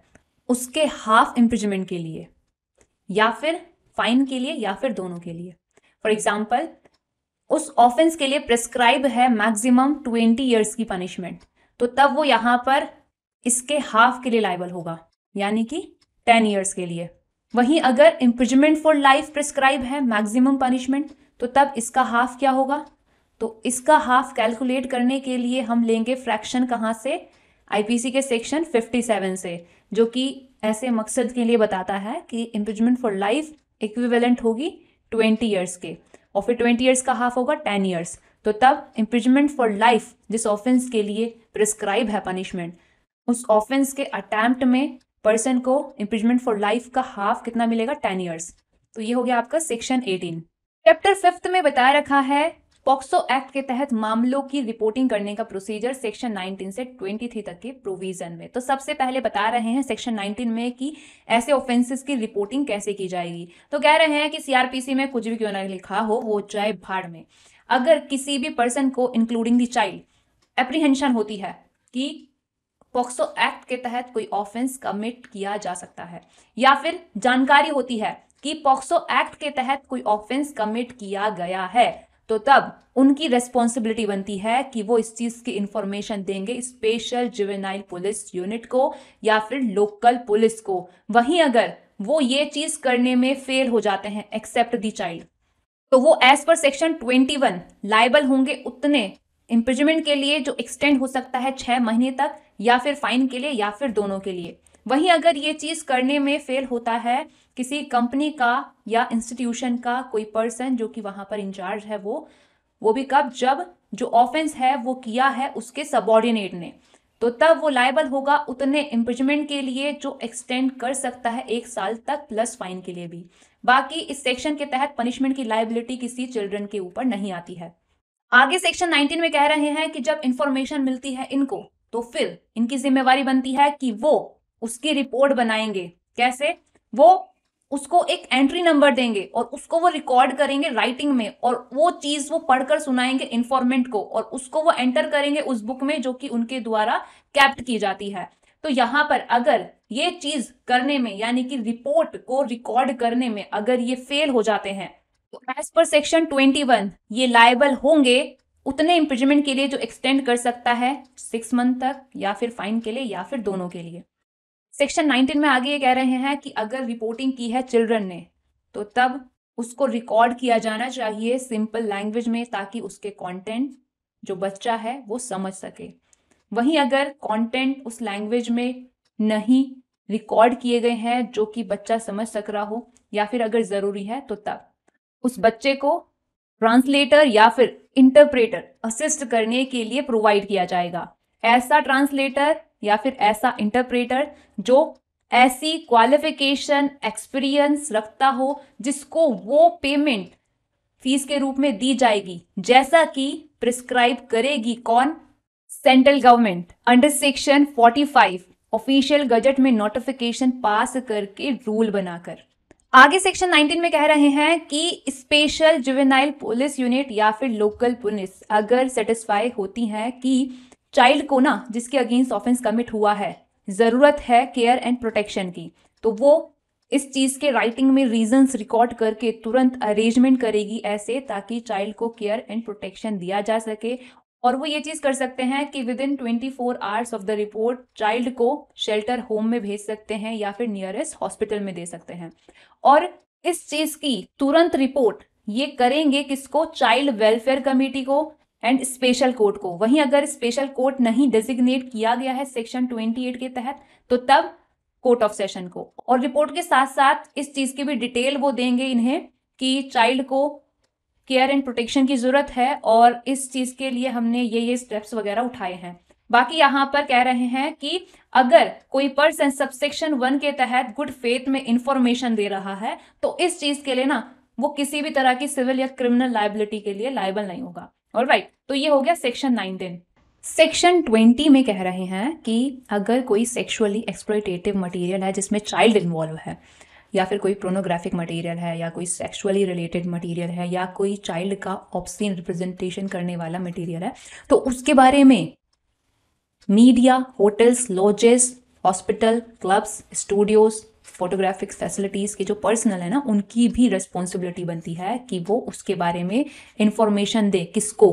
उसके हाफ इम्प्रिजमेंट के लिए या फिर फाइन के लिए या फिर दोनों के लिए फॉर एग्जाम्पल उस ऑफेंस के लिए प्रिस्क्राइब है मैक्सिमम ट्वेंटी ईयर्स की पनिशमेंट तो तब वो यहां पर इसके हाफ के लिए लाइबल होगा यानी कि टेन ईयर्स के लिए वहीं अगर इम्प्रिजमेंट फॉर लाइफ प्रिस्क्राइब है मैक्सिमम पनिशमेंट तो तब इसका हाफ क्या होगा तो इसका हाफ कैलकुलेट करने के लिए हम लेंगे फ्रैक्शन कहाँ से आईपीसी के सेक्शन 57 से जो कि ऐसे मकसद के लिए बताता है कि इम्प्रिजमेंट फॉर लाइफ इक्विवेलेंट होगी 20 इयर्स के और फिर 20 इयर्स का हाफ होगा 10 इयर्स तो तब इम्प्रिजमेंट फॉर लाइफ जिस ऑफेंस के लिए प्रिस्क्राइब है पनिशमेंट उस ऑफेंस के अटैम्प्ट में पर्सन को इम्प्रिजमेंट फॉर लाइफ का हाफ कितना मिलेगा टेन ईयर्स तो ये हो गया आपका सेक्शन एटीन चैप्टर फिफ्थ में बताया रखा है पॉक्सो एक्ट के तहत मामलों की रिपोर्टिंग करने का प्रोसीजर सेक्शन 19 से 23 तक के प्रोविजन में तो सबसे पहले बता रहे हैं सेक्शन 19 में कि ऐसे ऑफेंसेस की रिपोर्टिंग कैसे की जाएगी तो कह रहे हैं कि सीआरपीसी में कुछ भी क्यों ना लिखा हो वो चाहे भाड़ में अगर किसी भी पर्सन को इंक्लूडिंग द चाइल्ड एप्रीहेंशन होती है कि पॉक्सो एक्ट के तहत कोई ऑफेंस कमिट किया जा सकता है या फिर जानकारी होती है कि पॉक्सो एक्ट के तहत कोई ऑफेंस कमिट किया गया है तो तब उनकी रेस्पॉन्सिबिलिटी बनती है कि वो इस चीज़ की इंफॉर्मेशन देंगे स्पेशल जुवेनाइल पुलिस यूनिट को या फिर लोकल पुलिस को वहीं अगर वो ये चीज़ करने में फेल हो जाते हैं एक्सेप्ट दी चाइल्ड तो वो एज पर सेक्शन 21 लाइबल होंगे उतने इम्प्रिजमेंट के लिए जो एक्सटेंड हो सकता है छह महीने तक या फिर फाइन के लिए या फिर दोनों के लिए वहीं अगर ये चीज़ करने में फेल होता है किसी कंपनी का या इंस्टीट्यूशन का कोई पर्सन जो कि वहाँ पर इंचार्ज है वो वो भी कब जब जो ऑफेंस है वो किया है उसके सबॉर्डिनेट ने तो तब वो लाइबल होगा उतने इम्प्रिजमेंट के लिए जो एक्सटेंड कर सकता है एक साल तक प्लस फाइन के लिए भी बाकी इस सेक्शन के तहत पनिशमेंट की लाइबिलिटी किसी चिल्ड्रन के ऊपर नहीं आती है आगे सेक्शन 19 में कह रहे हैं कि जब इंफॉर्मेशन मिलती है इनको तो फिर इनकी जिम्मेवारी बनती है कि वो उसकी रिपोर्ट बनाएंगे कैसे वो उसको एक एंट्री नंबर देंगे और उसको वो रिकॉर्ड करेंगे राइटिंग में और वो चीज वो पढ़कर सुनाएंगे इन्फॉर्मेंट को और उसको वो एंटर करेंगे उस बुक में जो कि उनके द्वारा कैप्ट की जाती है तो यहां पर अगर ये चीज करने में यानी कि रिपोर्ट को रिकॉर्ड करने में अगर ये फेल हो जाते हैं तो एज पर सेक्शन ट्वेंटी ये लाइबल होंगे उतने इम्प्रिजमेंट के लिए जो एक्सटेंड कर सकता है सिक्स मंथ तक या फिर फाइन के लिए या फिर दोनों के लिए सेक्शन 19 में आगे ये कह रहे हैं कि अगर रिपोर्टिंग की है चिल्ड्रन ने तो तब उसको रिकॉर्ड किया जाना चाहिए सिंपल लैंग्वेज में ताकि उसके कंटेंट जो बच्चा है वो समझ सके वहीं अगर कंटेंट उस लैंग्वेज में नहीं रिकॉर्ड किए गए हैं जो कि बच्चा समझ सक रहा हो या फिर अगर ज़रूरी है तो तब उस बच्चे को ट्रांसलेटर या फिर इंटरप्रेटर असिस्ट करने के लिए प्रोवाइड किया जाएगा ऐसा ट्रांसलेटर या फिर ऐसा इंटरप्रेटर जो ऐसी क्वालिफिकेशन एक्सपीरियंस रखता हो जिसको वो पेमेंट फीस के रूप में दी जाएगी जैसा कि प्रिस्क्राइब करेगी कौन central government under section 45 official gazette में नोटिफिकेशन पास करके रूल बनाकर आगे सेक्शन 19 में कह रहे हैं कि स्पेशल जुवेनाइल पुलिस यूनिट या फिर लोकल पुलिस अगर सेटिस्फाई होती है कि चाइल्ड को ना जिसके अगेंस्ट ऑफेंस कमिट हुआ है ज़रूरत है केयर एंड प्रोटेक्शन की तो वो इस चीज़ के राइटिंग में रीजंस रिकॉर्ड करके तुरंत अरेंजमेंट करेगी ऐसे ताकि चाइल्ड को केयर एंड प्रोटेक्शन दिया जा सके और वो ये चीज़ कर सकते हैं कि within twenty four hours of the report child को शेल्टर होम में भेज सकते हैं या फिर नियरेस्ट हॉस्पिटल में दे सकते हैं और इस चीज़ की तुरंत रिपोर्ट ये करेंगे किसको चाइल्ड वेलफेयर कमेटी को एंड स्पेशल कोर्ट को वहीं अगर स्पेशल कोर्ट नहीं डेजिग्नेट किया गया है सेक्शन 28 के तहत तो तब कोर्ट ऑफ सेशन को और रिपोर्ट के साथ साथ इस चीज की भी डिटेल वो देंगे इन्हें कि चाइल्ड को केयर एंड प्रोटेक्शन की ज़रूरत है और इस चीज़ के लिए हमने ये ये स्टेप्स वगैरह उठाए हैं बाकी यहाँ पर कह रहे हैं कि अगर कोई पर्सन सबसेक्शन वन के तहत गुड फेथ में इंफॉर्मेशन दे रहा है तो इस चीज़ के लिए ना वो किसी भी तरह की सिविल या क्रिमिनल लाइबिलिटी के लिए लाइबल नहीं होगा और राइट तो ये हो गया सेक्शन नाइनटीन सेक्शन ट्वेंटी में कह रहे हैं कि अगर कोई सेक्शुअली एक्सप्लोइटेटिव मटेरियल है जिसमें चाइल्ड इन्वॉल्व है या फिर कोई प्रोनोग्राफिक मटेरियल है या कोई सेक्सुअली रिलेटेड मटेरियल है या कोई चाइल्ड का ऑप्सिन रिप्रेजेंटेशन करने वाला मटेरियल है तो उसके बारे में media hotels lodges hospital clubs studios photographic facilities के जो पर्सनल है ना उनकी भी रिस्पॉन्सिबिलिटी बनती है कि वो उसके बारे में इंफॉर्मेशन दे किसको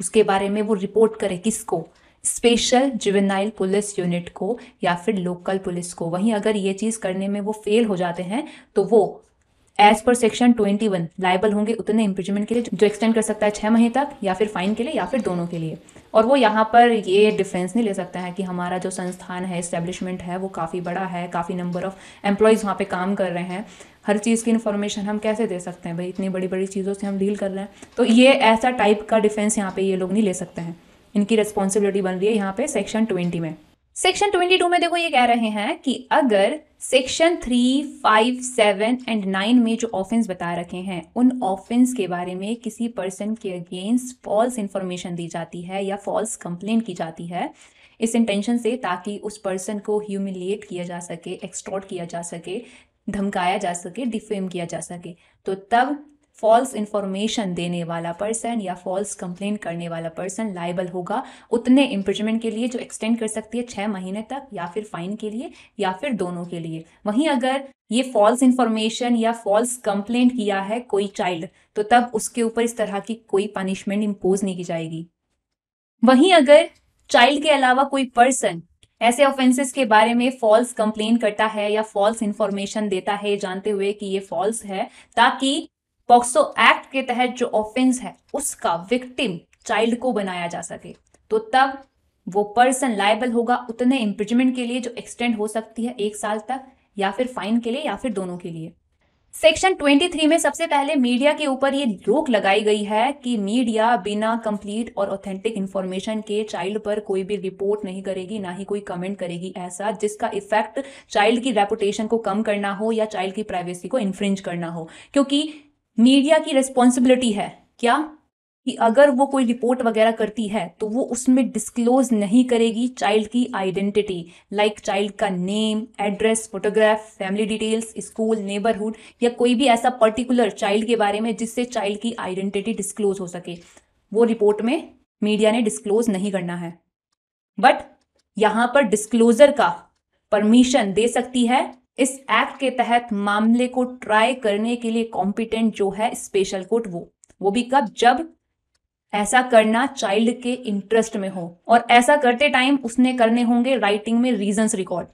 उसके बारे में वो रिपोर्ट करे किसको स्पेशल जुवेनाइल पुलिस यूनिट को या फिर लोकल पुलिस को वहीं अगर ये चीज़ करने में वो फेल हो जाते हैं तो वो एज पर सेक्शन 21 लाइबल होंगे उतने इम्प्रीजमेंट के लिए जो एक्सटेंड कर सकता है छः महीने तक या फिर फाइन के लिए या फिर दोनों के लिए और वो यहाँ पर ये डिफरेंस नहीं ले सकता है कि हमारा जो संस्थान है इस्टेब्लिशमेंट है वो काफ़ी बड़ा है काफ़ी नंबर ऑफ एम्प्लॉयज़ वहाँ पे काम कर रहे हैं हर चीज़ की इन्फॉर्मेशन हम कैसे दे सकते हैं भाई इतनी बड़ी बड़ी चीज़ों से हम डील कर रहे हैं तो ये ऐसा टाइप का डिफेंस यहाँ पर ये लोग नहीं ले सकते हैं इनकी रिस्पॉन्सिबिलिटी बन रही है यहाँ पे सेक्शन ट्वेंटी में सेक्शन ट्वेंटी टू में देखो ये कह रहे हैं कि अगर section three five seven and nine में जो ऑफेंस बता रखे हैं उन ऑफेंस के बारे में किसी पर्सन के अगेंस्ट फॉल्स इंफॉर्मेशन दी जाती है या फॉल्स कंप्लेन की जाती है इस इंटेंशन से ताकि उस पर्सन को ह्यूमिलिएट किया जा सके एक्सट्रॉट किया जा सके धमकाया जा सके डिफेम किया जा सके तो तब फॉल्स इंफॉर्मेशन देने वाला पर्सन या फॉल्स कंप्लेन करने वाला पर्सन लाइबल होगा उतने इम्प्रिजमेंट के लिए जो एक्सटेंड कर सकती है छः महीने तक या फिर फाइन के लिए या फिर दोनों के लिए वहीं अगर ये फॉल्स इंफॉर्मेशन या फॉल्स कंप्लेंट किया है कोई चाइल्ड तो तब उसके ऊपर इस तरह की कोई पनिशमेंट इम्पोज नहीं की जाएगी वहीं अगर चाइल्ड के अलावा कोई पर्सन ऐसे ऑफेंसेस के बारे में फॉल्स कंप्लेन करता है या फॉल्स इंफॉर्मेशन देता है जानते हुए कि ये फॉल्स है ताकि पॉक्सो एक्ट के तहत जो ऑफेंस है उसका विक्टिम चाइल्ड को बनाया जा सके तो तब वो पर्सन लाइबल होगा उतने इम्प्रिजमेंट के लिए जो एक्सटेंड हो सकती है एक साल तक या फिर फाइन के लिए या फिर दोनों के लिए सेक्शन 23 में सबसे पहले मीडिया के ऊपर ये रोक लगाई गई है कि मीडिया बिना कंप्लीट और ऑथेंटिक इन्फॉर्मेशन के चाइल्ड पर कोई भी रिपोर्ट नहीं करेगी ना ही कोई कमेंट करेगी ऐसा जिसका इफेक्ट चाइल्ड की रेपुटेशन को कम करना हो या चाइल्ड की प्राइवेसी को इन्फ्रिंज करना हो क्योंकि मीडिया की रिस्पॉन्सिबिलिटी है क्या कि अगर वो कोई रिपोर्ट वगैरह करती है तो वो उसमें डिस्क्लोज नहीं करेगी चाइल्ड की आइडेंटिटी लाइक चाइल्ड का name address photograph family details school neighbourhood या कोई भी ऐसा पर्टिकुलर चाइल्ड के बारे में जिससे चाइल्ड की आइडेंटिटी डिस्क्लोज हो सके वो रिपोर्ट में मीडिया ने डिस्क्लोज नहीं करना है बट यहाँ पर डिस्क्लोजर का परमिशन दे सकती है इस एक्ट के तहत मामले को ट्राई करने के लिए कॉम्पिटेंट जो है स्पेशल कोर्ट वो वो भी कब जब ऐसा करना चाइल्ड के इंटरेस्ट में हो और ऐसा करते टाइम उसने करने होंगे राइटिंग में रीजंस रिकॉर्ड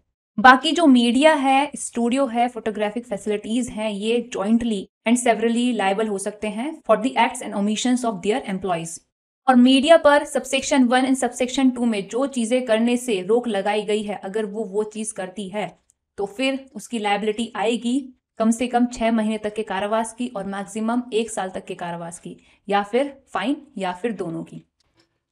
बाकी जो मीडिया है स्टूडियो है फोटोग्राफिक फैसिलिटीज हैं ये जॉइंटली एंड सेवरली लाइबल हो सकते हैं for the acts and omission of their employees और मीडिया पर subsection one and subsection two में जो चीजें करने से रोक लगाई गई है अगर वो वो चीज करती है तो फिर उसकी लाइबिलिटी आएगी कम से कम छः महीने तक के कारावास की और मैक्सिमम एक साल तक के कारावास की या फिर फाइन या फिर दोनों की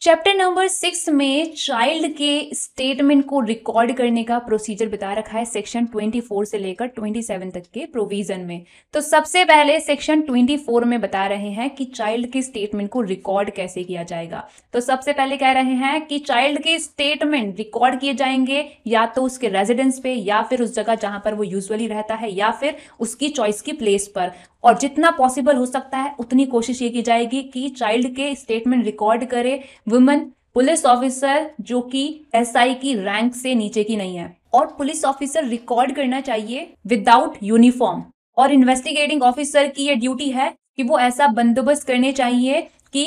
चैप्टर नंबर सिक्स में चाइल्ड के स्टेटमेंट को रिकॉर्ड करने का प्रोसीजर बता रखा है सेक्शन 24 से लेकर 27 तक के प्रोविजन में तो सबसे पहले सेक्शन 24 में बता रहे हैं कि चाइल्ड के स्टेटमेंट को रिकॉर्ड कैसे किया जाएगा तो सबसे पहले कह रहे हैं कि चाइल्ड के स्टेटमेंट रिकॉर्ड किए जाएंगे या तो उसके रेजिडेंस पे या फिर उस जगह जहां पर वो यूजली रहता है या फिर उसकी चॉइस की प्लेस पर और जितना पॉसिबल हो सकता है उतनी कोशिश ये की जाएगी कि चाइल्ड के स्टेटमेंट रिकॉर्ड करे वुमेन पुलिस ऑफिसर जो कि एसआई की रैंक से नीचे की नहीं है और पुलिस ऑफिसर रिकॉर्ड करना चाहिए विदाउट यूनिफॉर्म और इन्वेस्टिगेटिंग ऑफिसर की ये ड्यूटी है कि वो ऐसा बंदोबस्त करने चाहिए कि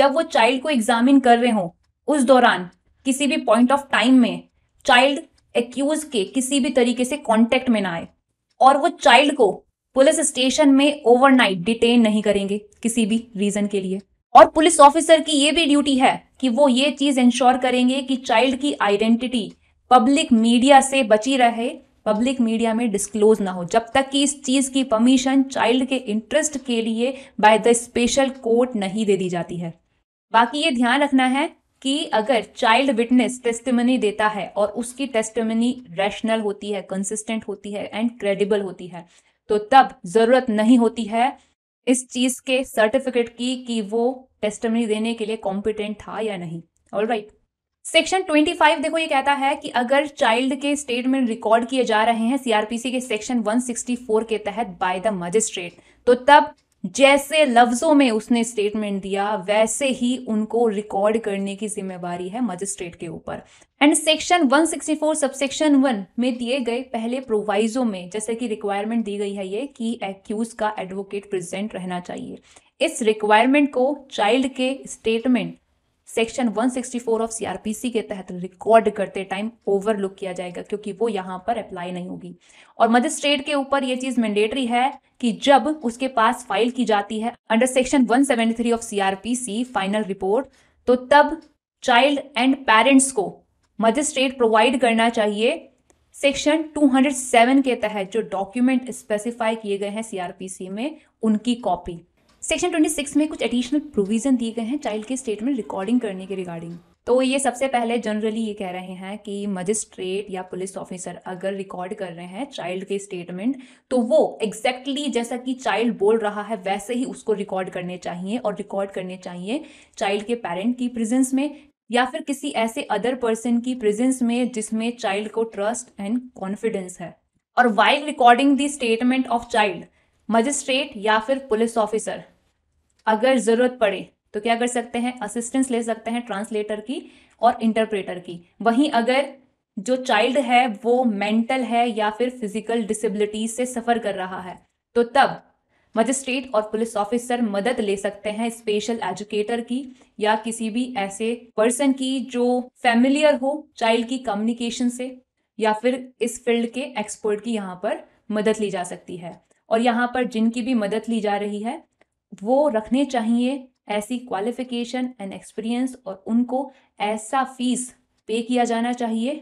जब वो चाइल्ड को एग्जामिन कर रहे हो उस दौरान किसी भी पॉइंट ऑफ टाइम में चाइल्ड एक्यूज के किसी भी तरीके से कॉन्टेक्ट में ना आए और वो चाइल्ड को पुलिस स्टेशन में ओवरनाइट डिटेन नहीं करेंगे किसी भी रीजन के लिए और पुलिस ऑफिसर की ये भी ड्यूटी है कि वो ये चीज इंश्योर करेंगे कि चाइल्ड की आइडेंटिटी पब्लिक मीडिया से बची रहे पब्लिक मीडिया में डिस्क्लोज ना हो जब तक कि इस चीज की परमिशन चाइल्ड के इंटरेस्ट के लिए बाय द स्पेशल कोर्ट नहीं दे दी जाती है बाकी ये ध्यान रखना है कि अगर चाइल्ड विटनेस टेस्टमनी देता है और उसकी टेस्टमनी रैशनल होती है कंसिस्टेंट होती है एंड क्रेडिबल होती है तो तब ज़रूरत नहीं होती है इस चीज़ के सर्टिफिकेट की कि वो टेस्टमनी देने के लिए कॉम्पिटेंट था या नहीं ऑल राइट सेक्शन 25 देखो ये कहता है कि अगर चाइल्ड के स्टेटमेंट रिकॉर्ड किए जा रहे हैं सीआरपीसी के सेक्शन 164 के तहत बाय द मजिस्ट्रेट तो तब जैसे लफ्ज़ों में उसने स्टेटमेंट दिया वैसे ही उनको रिकॉर्ड करने की जिम्मेवारी है मजिस्ट्रेट के ऊपर एंड सेक्शन 164 सबसेक्शन 1 में दिए गए पहले प्रोवाइजो में जैसे कि रिक्वायरमेंट दी गई है ये कि एक्यूज का एडवोकेट प्रेजेंट रहना चाहिए इस रिक्वायरमेंट को चाइल्ड के स्टेटमेंट सेक्शन 164 ऑफ सीआरपीसी के तहत रिकॉर्ड करते टाइम ओवरलुक किया जाएगा क्योंकि वो यहाँ पर अप्लाई नहीं होगी और मजिस्ट्रेट के ऊपर ये चीज मैंडेटरी है कि जब उसके पास फाइल की जाती है under section 173 of CrPC final report तो तब चाइल्ड एंड पेरेंट्स को मजिस्ट्रेट प्रोवाइड करना चाहिए सेक्शन 207 के तहत जो डॉक्यूमेंट स्पेसिफाई किए गए हैं सीआरपीसी में उनकी कॉपी सेक्शन 26 में कुछ एडिशनल प्रोविजन दिए गए हैं चाइल्ड के स्टेटमेंट रिकॉर्डिंग करने के रिगार्डिंग तो ये सबसे पहले जनरली ये कह रहे हैं कि मजिस्ट्रेट या पुलिस ऑफिसर अगर रिकॉर्ड कर रहे हैं चाइल्ड के स्टेटमेंट तो वो एग्जैक्टली exactly जैसा कि चाइल्ड बोल रहा है वैसे ही उसको रिकॉर्ड करने चाहिए और रिकॉर्ड करने चाहिए चाइल्ड के पेरेंट की प्रेजेंस में या फिर किसी ऐसे अदर पर्सन की प्रेजेंस में जिसमें चाइल्ड को ट्रस्ट एंड कॉन्फिडेंस है और while recording the statement of child magistrate या फिर पुलिस ऑफिसर अगर ज़रूरत पड़े तो क्या कर सकते हैं असिस्टेंस ले सकते हैं ट्रांसलेटर की और इंटरप्रेटर की वहीं अगर जो चाइल्ड है वो मेंटल है या फिर फिजिकल डिसेबिलिटी से सफ़र कर रहा है तो तब मजिस्ट्रेट और पुलिस ऑफिसर मदद ले सकते हैं स्पेशल एजुकेटर की या किसी भी ऐसे पर्सन की जो फैमिलियर हो चाइल्ड की कम्युनिकेशन से या फिर इस फील्ड के एक्सपर्ट की यहाँ पर मदद ली जा सकती है और यहाँ पर जिनकी भी मदद ली जा रही है वो रखने चाहिए ऐसी क्वालिफिकेशन एंड एक्सपीरियंस और उनको ऐसा फीस पे किया जाना चाहिए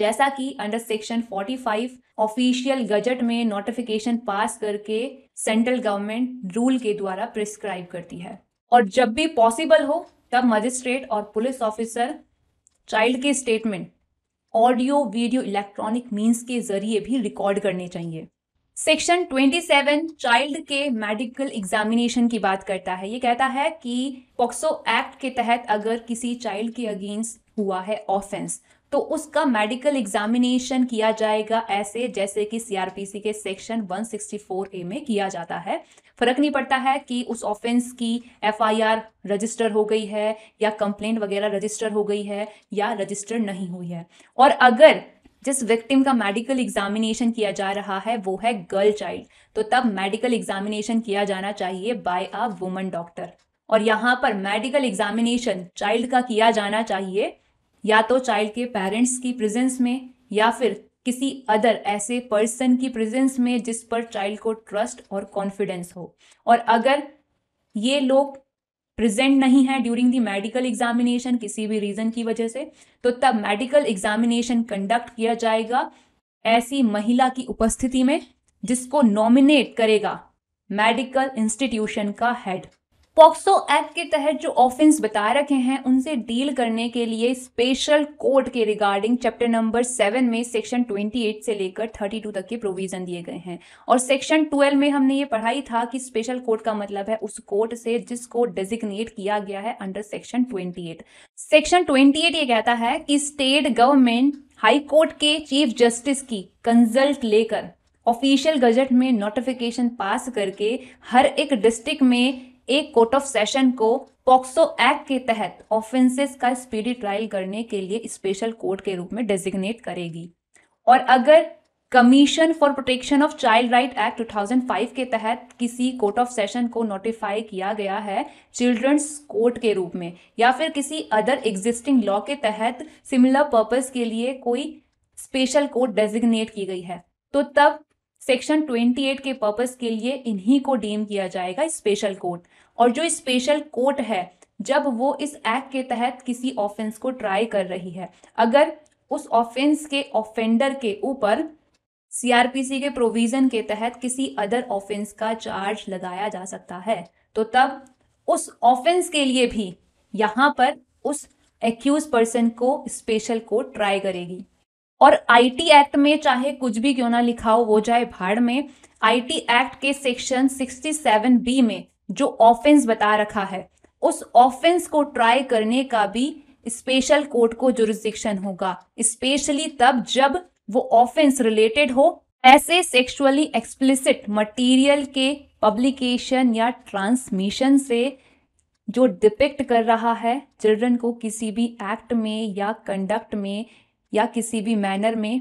जैसा कि अंडर सेक्शन 45 ऑफिशियल गजट में नोटिफिकेशन पास करके सेंट्रल गवर्नमेंट रूल के द्वारा प्रिस्क्राइब करती है और जब भी पॉसिबल हो तब मजिस्ट्रेट और पुलिस ऑफिसर चाइल्ड के statement audio video electronic means के जरिए भी रिकॉर्ड करने चाहिए सेक्शन 27 चाइल्ड के मेडिकल एग्जामिनेशन की बात करता है ये कहता है कि पॉक्सो एक्ट के तहत अगर किसी चाइल्ड के अगेंस्ट हुआ है ऑफेंस तो उसका मेडिकल एग्जामिनेशन किया जाएगा ऐसे जैसे कि सीआरपीसी के सेक्शन 164 ए में किया जाता है फर्क नहीं पड़ता है कि उस ऑफेंस की एफआईआर रजिस्टर हो गई है या कंप्लेंट वगैरह रजिस्टर हो गई है या रजिस्टर नहीं हुई है और अगर जिस विक्टिम का मेडिकल एग्जामिनेशन किया जा रहा है वो है गर्ल चाइल्ड तो तब मेडिकल एग्जामिनेशन किया जाना चाहिए बाय अ वुमन डॉक्टर और यहाँ पर मेडिकल एग्जामिनेशन चाइल्ड का किया जाना चाहिए या तो चाइल्ड के पेरेंट्स की प्रेजेंस में या फिर किसी अदर ऐसे पर्सन की प्रेजेंस में जिस पर चाइल्ड को ट्रस्ट और कॉन्फिडेंस हो और अगर ये लोग प्रेजेंट नहीं है ड्यूरिंग दी मेडिकल एग्जामिनेशन किसी भी रीजन की वजह से तो तब मेडिकल एग्जामिनेशन कंडक्ट किया जाएगा ऐसी महिला की उपस्थिति में जिसको नॉमिनेट करेगा मेडिकल इंस्टीट्यूशन का हेड पॉक्सो एक्ट के तहत जो ऑफेंस बताए रखे हैं उनसे डील करने के लिए स्पेशल कोर्ट के रिगार्डिंग चैप्टर नंबर सेवन में सेक्शन ट्वेंटी एट से लेकर थर्टी टू तक के प्रोविजन दिए गए हैं और सेक्शन ट्वेल्व में हमने ये पढ़ाई था कि स्पेशल कोर्ट का मतलब है उस कोर्ट से जिसको डेजिग्नेट किया गया है under section twenty eight section twenty eight ये कहता है कि स्टेट गवर्नमेंट हाई कोर्ट के चीफ जस्टिस की कंसल्ट लेकर ऑफिशियल गजट में नोटिफिकेशन पास करके हर एक डिस्ट्रिक्ट में एक कोर्ट ऑफ सेशन को पॉक्सो एक्ट के तहत ऑफेंसेस का स्पीडी ट्रायल करने के लिए स्पेशल कोर्ट के रूप में डेजिग्नेट करेगी और अगर commission for protection of child right act 2005 के तहत किसी कोर्ट ऑफ सेशन को नोटिफाई किया गया है चिल्ड्रंस कोर्ट के रूप में या फिर किसी अदर एग्जिस्टिंग लॉ के तहत सिमिलर पर्पस के लिए कोई स्पेशल कोर्ट डेजिग्नेट की गई है तो तब सेक्शन 28 के पर्पस के लिए इन्हीं को डीम किया जाएगा स्पेशल कोर्ट और जो स्पेशल कोर्ट है जब वो इस एक्ट के तहत किसी ऑफेंस को ट्राई कर रही है अगर उस ऑफेंस के ऑफेंडर के ऊपर सीआरपीसी के प्रोविजन के तहत किसी अदर ऑफेंस का चार्ज लगाया जा सकता है तो तब उस ऑफेंस के लिए भी यहां पर उस एक्यूज पर्सन को स्पेशल कोर्ट ट्राई करेगी और आईटी एक्ट में चाहे कुछ भी क्यों ना लिखा हो वो जाए भाड़ में आईटी एक्ट के सेक्शन 67 बी में जो ऑफेंस बता रखा है उस ऑफेंस को ट्राई करने का भी स्पेशल कोर्ट को जुरिस्डिक्शन होगा स्पेशली तब जब वो ऑफेंस रिलेटेड हो ऐसे सेक्सुअली एक्सप्लिसिट मटेरियल के पब्लिकेशन या ट्रांसमिशन से जो डिपेक्ट कर रहा है चिल्ड्रन को किसी भी एक्ट में या कंडक्ट में या किसी भी मैनर में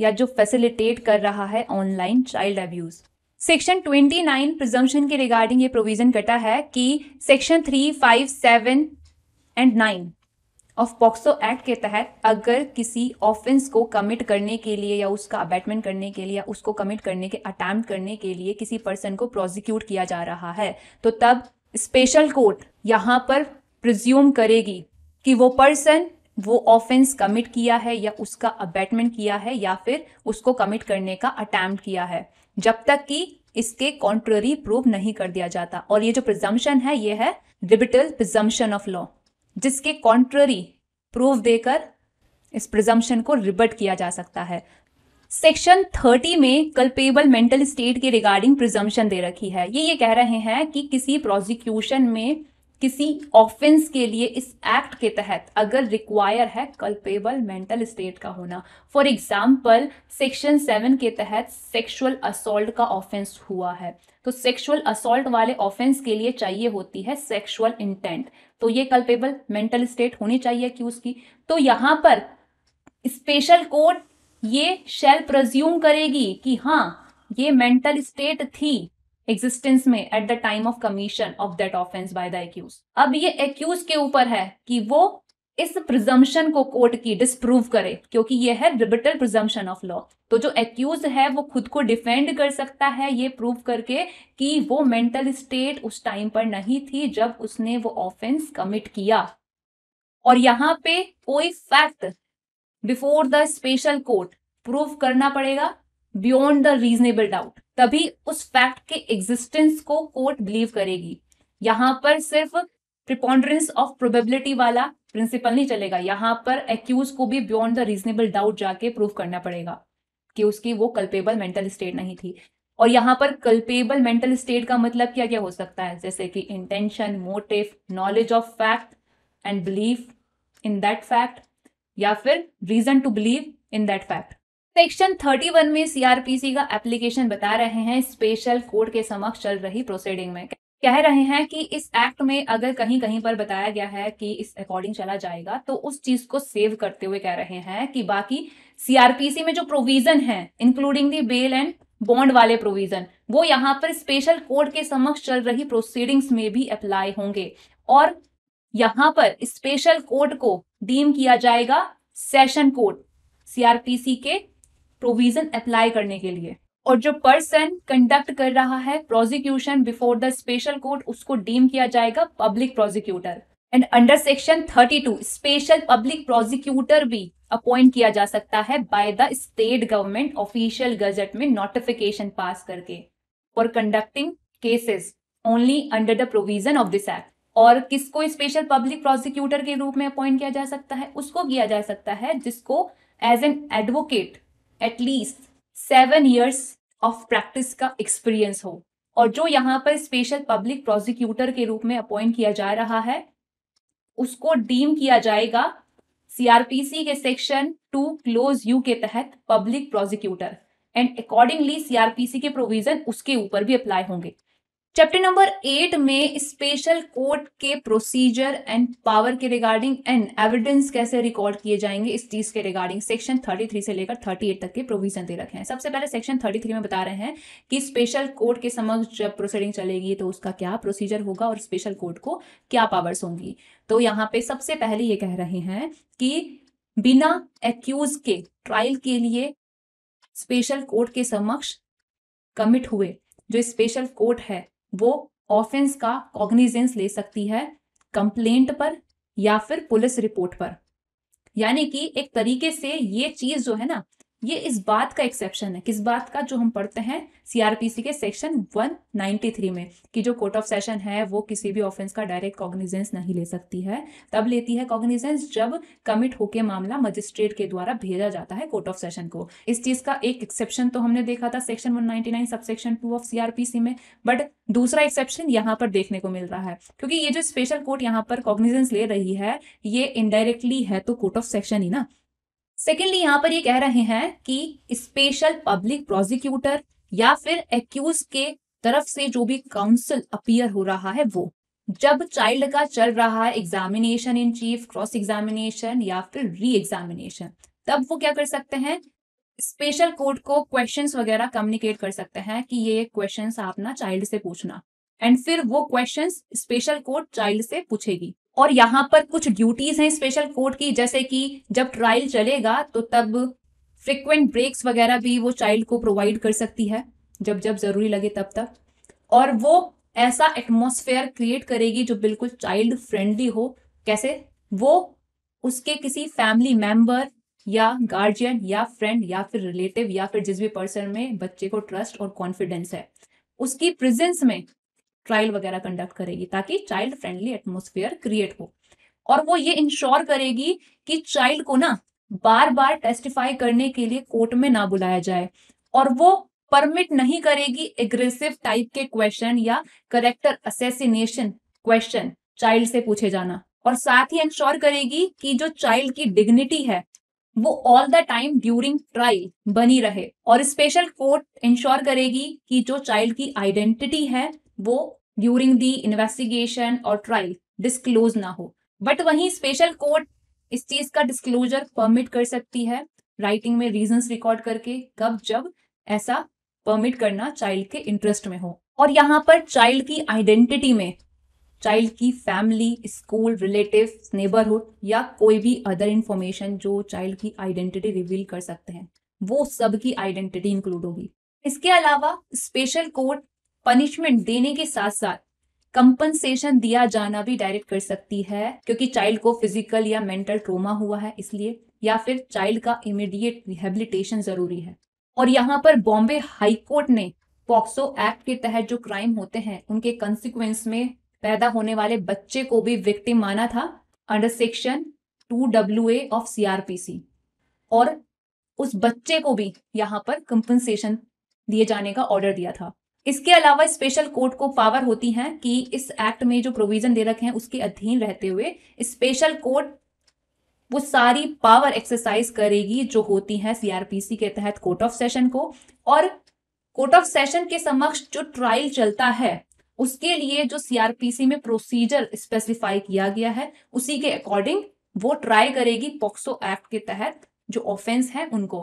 या जो फैसिलिटेट कर रहा है online child abuse section 29 presumption के रिगार्डिंग ये प्रोविजन कटा है कि section 3, 5, 7 and 9 of POCSO act के तहत अगर किसी ऑफेंस को कमिट करने के लिए या उसका अबैटमेंट करने के लिए या उसको कमिट करने के अटैम्प्ट करने के लिए किसी पर्सन को प्रोसिक्यूट किया जा रहा है तो तब स्पेशल कोर्ट यहाँ पर प्रिज्यूम करेगी कि वो पर्सन वो ऑफेंस कमिट किया है या उसका अबैटमेंट किया है या फिर उसको कमिट करने का अटैम्प्ट किया है जब तक कि इसके कॉन्ट्ररी प्रूव नहीं कर दिया जाता और ये जो प्रिजम्पन है ये है रिबिटल प्रिजम्पन ऑफ लॉ जिसके कॉन्ट्ररी प्रूव देकर इस प्रिजम्पन को रिबट किया जा सकता है सेक्शन 30 में कल्पेबल मेंटल स्टेट के रिगार्डिंग प्रिजम्पन दे रखी है ये ये कह रहे हैं कि किसी प्रोसिक्यूशन में किसी ऑफेंस के लिए इस एक्ट के तहत अगर रिक्वायर है कल्पेबल मेंटल स्टेट का होना फॉर एग्जाम्पल सेक्शन सेवन के तहत सेक्शुअल असोल्ट का ऑफेंस हुआ है तो सेक्शुअल असोल्ट वाले ऑफेंस के लिए चाहिए होती है सेक्शुअल इंटेंट तो ये कल्पेबल मेंटल स्टेट होनी चाहिए कि उसकी तो यहाँ पर स्पेशल कोर्ट ये शेल प्रज्यूम करेगी कि हाँ ये मेंटल स्टेट थी एग्जिस्टेंस में at the time of commission of that offence by the accused अब ये एक्यूज के ऊपर है कि वो इस प्रिजम्पशन को कोर्ट की डिस्प्रूव करे क्योंकि ये है रिबिटल प्रिजम्पशन ऑफ लॉ तो जो एक्यूज है वो खुद को डिफेंड कर सकता है ये प्रूव करके कि वो मेंटल स्टेट उस टाइम पर नहीं थी जब उसने वो ऑफेंस कमिट किया और यहाँ पे कोई fact before the special court prove करना पड़ेगा बियॉन्ड द रीजनेबल डाउट तभी उस फैक्ट के एग्जिस्टेंस को कोर्ट बिलीव करेगी यहां पर सिर्फ प्रिपॉन्डरेंस ऑफ प्रोबेबिलिटी वाला प्रिंसिपल नहीं चलेगा यहां पर एक्यूज को भी बियॉन्ड द रीजनेबल डाउट जाके प्रूव करना पड़ेगा कि उसकी वो कल्पेबल मेंटल स्टेट नहीं थी और यहां पर कल्पेबल मेंटल स्टेट का मतलब क्या क्या हो सकता है जैसे कि intention motive knowledge of fact and believe in that fact या फिर reason to believe in that fact section 31 में सीआरपीसी का एप्लीकेशन बता रहे हैं स्पेशल कोर्ट के समक्ष चल रही प्रोसीडिंग में कह रहे हैं कि इस एक्ट में अगर कहीं कहीं पर बताया गया है कि इस अकॉर्डिंग चला जाएगा तो उस चीज को सेव करते हुए कह रहे हैं कि बाकी सीआरपीसी में जो प्रोविजन है including the bail and bond वाले प्रोविजन वो यहाँ पर स्पेशल कोर्ट के समक्ष चल रही प्रोसीडिंग्स में भी अप्लाई होंगे और यहाँ पर स्पेशल कोर्ट को डीम किया जाएगा सेशन कोर्ट सीआरपीसी के प्रोविजन अप्लाई करने के लिए और जो पर्सन कंडक्ट कर रहा है prosecution before the special court उसको डीम किया जाएगा public prosecutor and under section 32 special public prosecutor भी अपॉइंट किया जा सकता है by the state government official gazette में नोटिफिकेशन पास करके for conducting cases only under the provision of this act और किसको स्पेशल पब्लिक प्रोसिक्यूटर के रूप में अपॉइंट किया जा सकता है उसको किया जा सकता है जिसको as an advocate at least seven years of practice का एक्सपीरियंस हो और जो यहाँ पर स्पेशल पब्लिक प्रोसिक्यूटर के रूप में अपॉइंट किया जा रहा है उसको डीम किया जाएगा सीआरपीसी के सेक्शन टू क्लोज यू के तहत public prosecutor and accordingly CrPC के प्रोविजन उसके ऊपर भी अप्लाई होंगे चैप्टर नंबर एट में स्पेशल कोर्ट के प्रोसीजर एंड पावर के रिगार्डिंग एंड एविडेंस कैसे रिकॉर्ड किए जाएंगे इस चीज के रिगार्डिंग सेक्शन 33 से लेकर 38 तक के प्रोविजन दे रखे हैं सबसे पहले सेक्शन 33 में बता रहे हैं कि स्पेशल कोर्ट के समक्ष जब प्रोसीडिंग चलेगी तो उसका क्या प्रोसीजर होगा और स्पेशल कोर्ट को क्या पावर्स होंगी तो यहाँ पे सबसे पहले ये कह रहे हैं कि बिना एक्यूज के ट्रायल के लिए स्पेशल कोर्ट के समक्ष कमिट हुए जो स्पेशल कोर्ट है वो ऑफेंस का कॉग्निजेंस ले सकती है कंप्लेंट पर या फिर पुलिस रिपोर्ट पर यानी कि एक तरीके से ये चीज जो है ना ये इस बात का एक्सेप्शन है किस बात का जो हम पढ़ते हैं सीआरपीसी के सेक्शन 193 में कि जो कोर्ट ऑफ सेशन है वो किसी भी ऑफेंस का डायरेक्ट कॉग्निजेंस नहीं ले सकती है तब लेती है कॉग्निजेंस जब कमिट होके मामला मजिस्ट्रेट के द्वारा भेजा जाता है कोर्ट ऑफ सेशन को इस चीज का एक एक्सेप्शन तो हमने देखा था section one sub section two of CrPC में बट दूसरा एक्सेप्शन यहाँ पर देखने को मिल रहा है क्योंकि ये जो स्पेशल कोर्ट यहाँ पर कॉग्निजेंस ले रही है ये इनडायरेक्टली है तो कोर्ट ऑफ सेक्शन ही ना सेकेंडली यहाँ पर ये कह रहे हैं कि स्पेशल पब्लिक प्रोसिक्यूटर या फिर एक्यूज के तरफ से जो भी काउंसिल अपियर हो रहा है वो जब चाइल्ड का चल रहा है examination in chief cross examination या फिर री एग्जामिनेशन तब वो क्या कर सकते हैं स्पेशल कोर्ट को क्वेश्चन वगैरह कम्युनिकेट कर सकते हैं कि ये क्वेश्चन आप ना चाइल्ड से पूछना एंड फिर वो क्वेश्चन स्पेशल कोर्ट चाइल्ड से पूछेगी और यहां पर कुछ ड्यूटीज हैं स्पेशल कोर्ट की जैसे कि जब ट्रायल चलेगा तो तब फ्रिक्वेंट ब्रेक्स वगैरह भी वो चाइल्ड को प्रोवाइड कर सकती है जब जब जरूरी लगे तब तक और वो ऐसा एटमोसफेयर क्रिएट करेगी जो बिल्कुल चाइल्ड फ्रेंडली हो कैसे वो उसके किसी फैमिली मेंबर या गार्जियन या फ्रेंड या फिर रिलेटिव या फिर जिस भी पर्सन में बच्चे को ट्रस्ट और कॉन्फिडेंस है उसकी प्रेजेंस में ट्रायल वगैरह कंडक्ट करेगी ताकि चाइल्ड फ्रेंडली एटमोस्फेयर क्रिएट हो और वो ये इंश्योर करेगी कि चाइल्ड को ना बार बार टेस्टिफाई करने के लिए कोर्ट में ना बुलाया जाए और वो परमिट नहीं करेगी एग्रेसिव टाइप के क्वेश्चन या करेक्टर असेसिनेशन क्वेश्चन चाइल्ड से पूछे जाना और साथ ही इंश्योर करेगी कि जो चाइल्ड की डिग्निटी है वो all the time during trial बनी रहे और स्पेशल कोर्ट इंश्योर करेगी कि जो चाइल्ड की आइडेंटिटी है वो ड्यूरिंग दी इन्वेस्टिगेशन और ट्रायल डिस्क्लोज ना हो बट वहीं स्पेशल कोर्ट इस चीज का डिस्क्लोजर परमिट कर सकती है राइटिंग में रीजंस रिकॉर्ड करके कब जब ऐसा परमिट करना चाइल्ड के इंटरेस्ट में हो और यहाँ पर चाइल्ड की आइडेंटिटी में चाइल्ड की फैमिली स्कूल रिलेटिव नेबरहुड या कोई भी अदर इंफॉर्मेशन जो चाइल्ड की आइडेंटिटी रिवील कर सकते हैं वो सबकी आइडेंटिटी इंक्लूड होगी इसके अलावा स्पेशल कोर्ट पनिशमेंट देने के साथ साथ कंपनसेशन दिया जाना भी डायरेक्ट कर सकती है क्योंकि चाइल्ड को फिजिकल या मेंटल ट्रोमा हुआ है इसलिए या फिर चाइल्ड का इमिडिएट रिहेबिलिटेशन जरूरी है और यहाँ पर बॉम्बे हाईकोर्ट ने पॉक्सो एक्ट के तहत जो क्राइम होते हैं उनके कंसिक्वेंस में पैदा होने वाले बच्चे को भी विक्टिम माना था under section two W A of CrPC और उस बच्चे को भी यहाँ पर कंपनसेशन दिए जाने का ऑर्डर दिया था इसके अलावा स्पेशल कोर्ट को पावर होती है कि इस एक्ट में जो प्रोविजन दे रखे हैं उसके अधीन रहते हुए स्पेशल कोर्ट वो सारी पावर एक्सरसाइज करेगी जो होती है सीआरपीसी के तहत कोर्ट ऑफ सेशन को और कोर्ट ऑफ सेशन के समक्ष जो ट्रायल चलता है उसके लिए जो सीआरपीसी में प्रोसीजर स्पेसिफाई किया गया है उसी के अकॉर्डिंग वो ट्राई करेगी पॉक्सो एक्ट के तहत जो ऑफेंस है उनको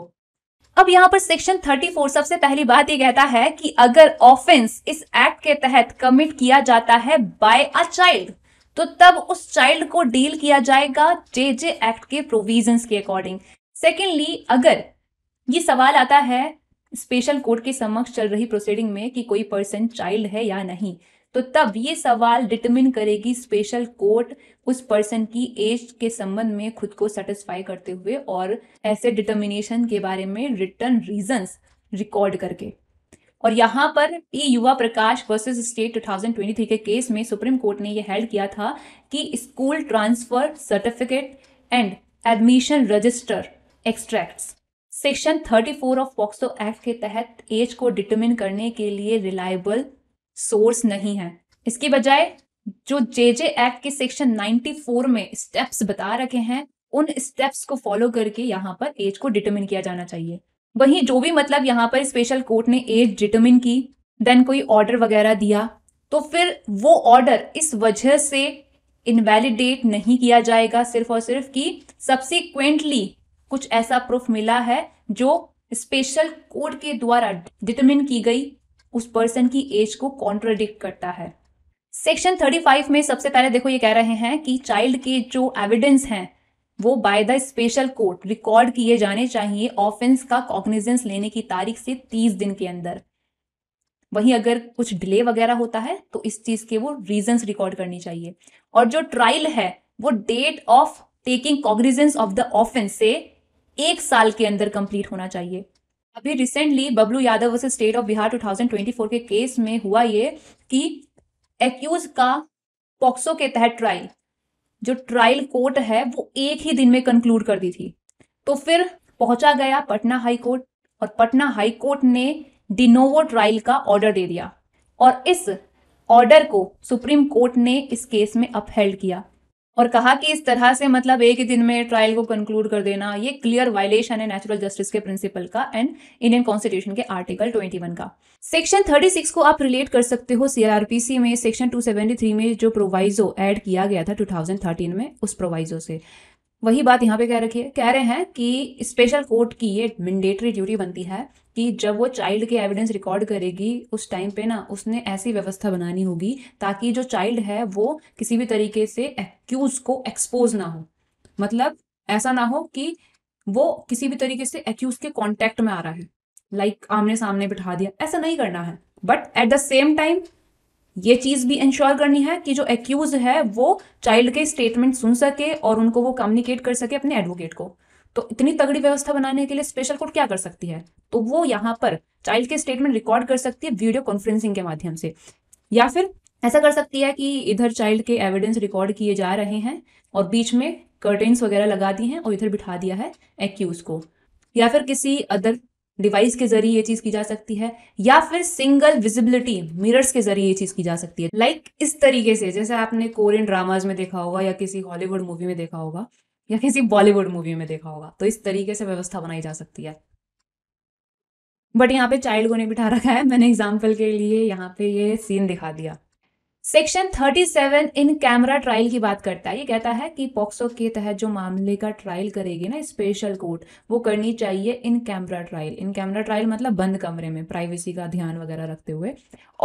अब यहाँ पर सेक्शन 34 सबसे पहली बात ये कहता है कि अगर ऑफेंस इस एक्ट के तहत कमिट किया जाता है बाय अ चाइल्ड तो तब उस चाइल्ड को डील किया जाएगा जे जे एक्ट के प्रोविजंस के अकॉर्डिंग सेकेंडली अगर ये सवाल आता है स्पेशल कोर्ट के समक्ष चल रही प्रोसीडिंग में कि कोई पर्सन चाइल्ड है या नहीं तो तब ये सवाल डिटरमिन करेगी स्पेशल कोर्ट उस पर्सन की एज के संबंध में खुद को सेटिस्फाई करते हुए और ऐसे डिटर्मिनेशन के बारे में रिटर्न रीजन रिकॉर्ड करके और यहाँ पर पी युवा प्रकाश वर्सेस स्टेट 2023 के केस में सुप्रीम कोर्ट ने यह हेल्ड किया था कि school transfer certificate and admission register extracts section 34 of POCSO act के तहत एज को डिटरमिन करने के लिए रिलायबल सोर्स नहीं है इसके बजाय जो जे जे एक्ट के सेक्शन 94 में स्टेप्स बता रखे हैं उन स्टेप्स को फॉलो करके यहाँ पर एज को डिटरमिन किया जाना चाहिए वहीं जो भी मतलब यहाँ पर स्पेशल कोर्ट ने एज डिटरमिन की देन कोई ऑर्डर वगैरह दिया तो फिर वो ऑर्डर इस वजह से इनवैलिडेट नहीं किया जाएगा सिर्फ और सिर्फ कि सब्सिक्वेंटली कुछ ऐसा प्रूफ मिला है जो स्पेशल कोर्ट के द्वारा डिटरमिन की गई उस पर्सन की एज को कॉन्ट्रोडिक्ट करता है सेक्शन 35 में सबसे पहले देखो ये कह रहे हैं कि चाइल्ड के जो एविडेंस हैं वो by the special court record किए जाने चाहिए ऑफेंस का कॉग्निजेंस लेने की तारीख से 30 दिन के अंदर वहीं अगर कुछ डिले वगैरह होता है तो इस चीज के वो रीजंस रिकॉर्ड करनी चाहिए और जो ट्रायल है वो date of taking cognizance of the offence से एक साल के अंदर कंप्लीट होना चाहिए अभी recently Bablu Yadav versus state of Bihar 2024 के केस में हुआ ये कि एक्यूज का पॉक्सो के तहत ट्रायल जो ट्रायल कोर्ट है वो एक ही दिन में कंक्लूड कर दी थी तो फिर पहुंचा गया पटना हाई कोर्ट और पटना हाई कोर्ट ने डिनोवो ट्रायल का ऑर्डर दे दिया और इस ऑर्डर को सुप्रीम कोर्ट ने इस केस में अपहेल्ड किया और कहा कि इस तरह से मतलब एक ही दिन में ट्रायल को कंक्लूड कर देना ये क्लियर वायलेशन है नेचुरल जस्टिस के प्रिंसिपल का एंड इंडियन कॉन्स्टिट्यूशन के आर्टिकल 21 का सेक्शन 36 को आप रिलेट कर सकते हो सीआरपीसी में सेक्शन 273 में जो प्रोवाइजो ऐड किया गया था 2013 में उस प्रोवाइजो से वही बात यहाँ पे कह रखी है कह रहे हैं कि स्पेशल कोर्ट की ये मैंडेटरी ड्यूटी बनती है कि जब वो चाइल्ड के एविडेंस रिकॉर्ड करेगी उस टाइम पे ना उसने ऐसी व्यवस्था बनानी होगी ताकि जो चाइल्ड है वो किसी भी तरीके से एक्यूज को एक्सपोज ना हो मतलब ऐसा ना हो कि वो किसी भी तरीके से एक्यूज के कॉन्टेक्ट में आ रहा है लाइक like, आमने सामने बिठा दिया ऐसा नहीं करना है but at the same time ये चीज भी इंश्योर करनी है कि जो एक्यूज है वो चाइल्ड के स्टेटमेंट सुन सके और उनको वो कम्युनिकेट कर सके अपने एडवोकेट को तो इतनी तगड़ी व्यवस्था बनाने के लिए स्पेशल कोर्ट क्या कर सकती है तो वो यहाँ पर चाइल्ड के स्टेटमेंट रिकॉर्ड कर सकती है वीडियो कॉन्फ्रेंसिंग के माध्यम से या फिर ऐसा कर सकती है कि इधर चाइल्ड के एविडेंस रिकॉर्ड किए जा रहे हैं और बीच में कर्टेंस वगैरह लगा दी हैं और इधर बिठा दिया है एक्यूज को या फिर किसी अदर डिवाइस के जरिए ये चीज की जा सकती है या फिर सिंगल विजिबिलिटी मिरर्स के जरिए ये चीज की जा सकती है लाइक like इस तरीके से जैसे आपने कोरियन ड्रामाज में देखा होगा या किसी हॉलीवुड मूवी में देखा होगा या किसी बॉलीवुड मूवी में देखा होगा तो इस तरीके से व्यवस्था बनाई जा सकती है बट यहाँ पे चाइल्ड को नहीं बिठा रखा है मैंने एग्जाम्पल के लिए यहाँ पे ये सीन दिखा दिया सेक्शन 37 इन कैमरा ट्रायल की बात करता है ये कहता है कि पॉक्सो के तहत जो मामले का ट्रायल करेगी ना स्पेशल कोर्ट वो करनी चाहिए in camera trial in camera trial मतलब बंद कमरे में प्राइवेसी का ध्यान वगैरह रखते हुए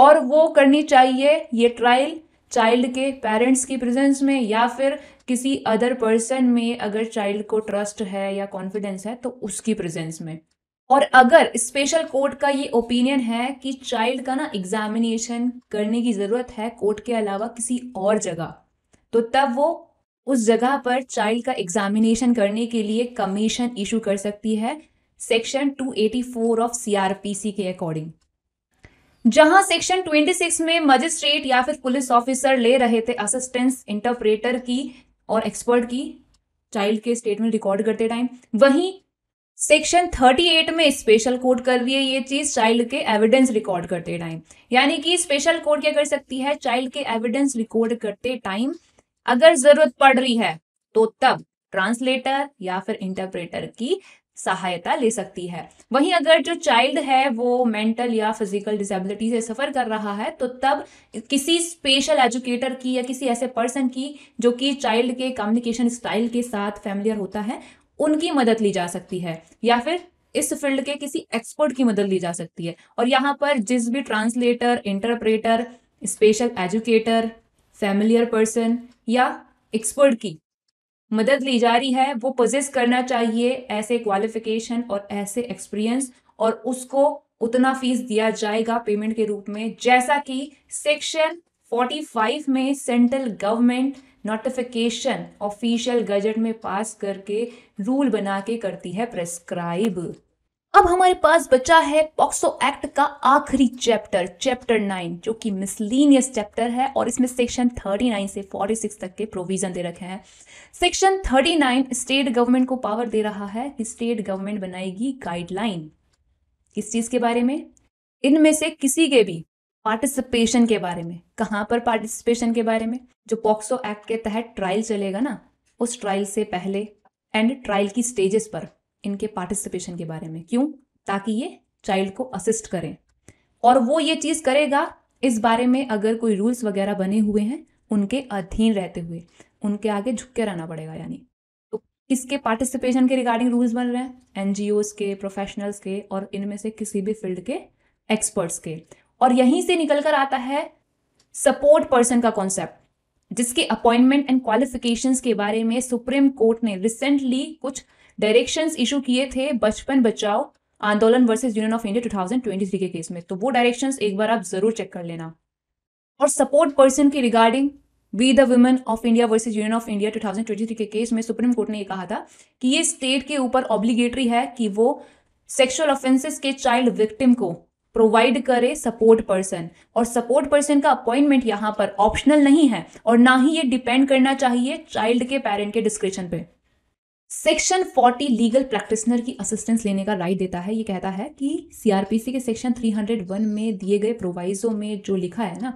और वो करनी चाहिए ये ट्रायल चाइल्ड के पेरेंट्स की प्रेजेंस में या फिर किसी अदर पर्सन में अगर चाइल्ड को ट्रस्ट है या कॉन्फिडेंस है तो उसकी प्रेजेंस में और अगर स्पेशल कोर्ट का ये ओपिनियन है कि चाइल्ड का ना एग्जामिनेशन करने की ज़रूरत है कोर्ट के अलावा किसी और जगह तो तब वो उस जगह पर चाइल्ड का एग्जामिनेशन करने के लिए कमीशन इशू कर सकती है सेक्शन 284 ऑफ सीआरपीसी के अकॉर्डिंग जहां सेक्शन 26 में मजिस्ट्रेट या फिर पुलिस ऑफिसर ले रहे थे असिस्टेंस इंटरप्रेटर की और एक्सपर्ट की चाइल्ड के स्टेटमेंट रिकॉर्ड करते टाइम वहीं सेक्शन 38 में स्पेशल कोड कर रही है ये चीज चाइल्ड के एविडेंस रिकॉर्ड करते टाइम यानी कि स्पेशल कोड क्या कर सकती है चाइल्ड के एविडेंस रिकॉर्ड करते टाइम अगर जरूरत पड़ रही है तो तब ट्रांसलेटर या फिर इंटरप्रेटर की सहायता ले सकती है वहीं अगर जो चाइल्ड है वो मेंटल या फिजिकल डिसेबिलिटी से सफ़र कर रहा है तो तब किसी स्पेशल एजुकेटर की या किसी ऐसे पर्सन की जो कि चाइल्ड के कम्युनिकेशन स्टाइल के साथ फैमिलियर होता है उनकी मदद ली जा सकती है या फिर इस फील्ड के किसी एक्सपर्ट की मदद ली जा सकती है और यहाँ पर जिस भी translator interpreter special educator familiar person या एक्सपर्ट की मदद ली जा रही है वो पोजेस करना चाहिए ऐसे क्वालिफिकेशन और ऐसे एक्सपीरियंस और उसको उतना फीस दिया जाएगा पेमेंट के रूप में जैसा कि सेक्शन 45 में central government notification official gazette में पास करके रूल बना के करती है प्रेस्क्राइब अब हमारे पास बचा है पॉक्सो एक्ट का आखिरी चैप्टर चैप्टर नाइन जो कि मिसलिनियस चैप्टर है और इसमें सेक्शन थर्टी नाइन से फोर्टी सिक्स तक के प्रोविजन दे रखे हैं section thirty nine state government को पावर दे रहा है कि स्टेट गवर्नमेंट बनाएगी गाइडलाइन किस चीज के बारे में इनमें से किसी के भी पार्टिसिपेशन के बारे में कहाँ पर पार्टिसिपेशन के बारे में जो पॉक्सो एक्ट के तहत ट्रायल चलेगा ना उस ट्रायल से पहले एंड ट्रायल की स्टेजेस पर इनके पार्टिसिपेशन के बारे में क्यों ताकि ये चाइल्ड को असिस्ट करें और वो ये चीज़ करेगा इस बारे में अगर कोई रूल्स वगैरह बने हुए हैं उनके अधीन रहते हुए उनके आगे झुक के रहना पड़ेगा यानी तो किसके पार्टिसिपेशन के रिगार्डिंग रूल्स बन रहे हैं एन के प्रोफेशनल्स के और इनमें से किसी भी फील्ड के एक्सपर्ट्स के और यहीं से निकल कर आता है सपोर्ट पर्सन का कॉन्सेप्ट जिसके अपॉइंटमेंट एंड क्वालिफिकेशंस के बारे में सुप्रीम कोर्ट ने रिसेंटली कुछ डायरेक्शंस इशू किए थे बचपन बचाओ आंदोलन वर्सेस यूनियन ऑफ इंडिया 2023 के केस में तो वो डायरेक्शंस एक बार आप जरूर चेक कर लेना और सपोर्ट पर्सन के regarding we the women of India versus union of India two thousand 2023 के केस में सुप्रीम कोर्ट ने यह कहा था कि ये स्टेट के ऊपर ऑब्लिगेटरी है कि वो सेक्शुअल ऑफेंसेस के चाइल्ड विक्टिम को प्रोवाइड करे सपोर्ट पर्सन और सपोर्ट पर्सन का अपॉइंटमेंट यहां पर ऑप्शनल नहीं है और ना ही ये डिपेंड करना चाहिए चाइल्ड के पेरेंट के डिस्क्रिप्शन पे सेक्शन 40 लीगल प्रैक्टिशनर की असिस्टेंस लेने का राइट देता है ये कहता है कि सीआरपीसी के सेक्शन 301 में दिए गए प्रोवाइजो में जो लिखा है ना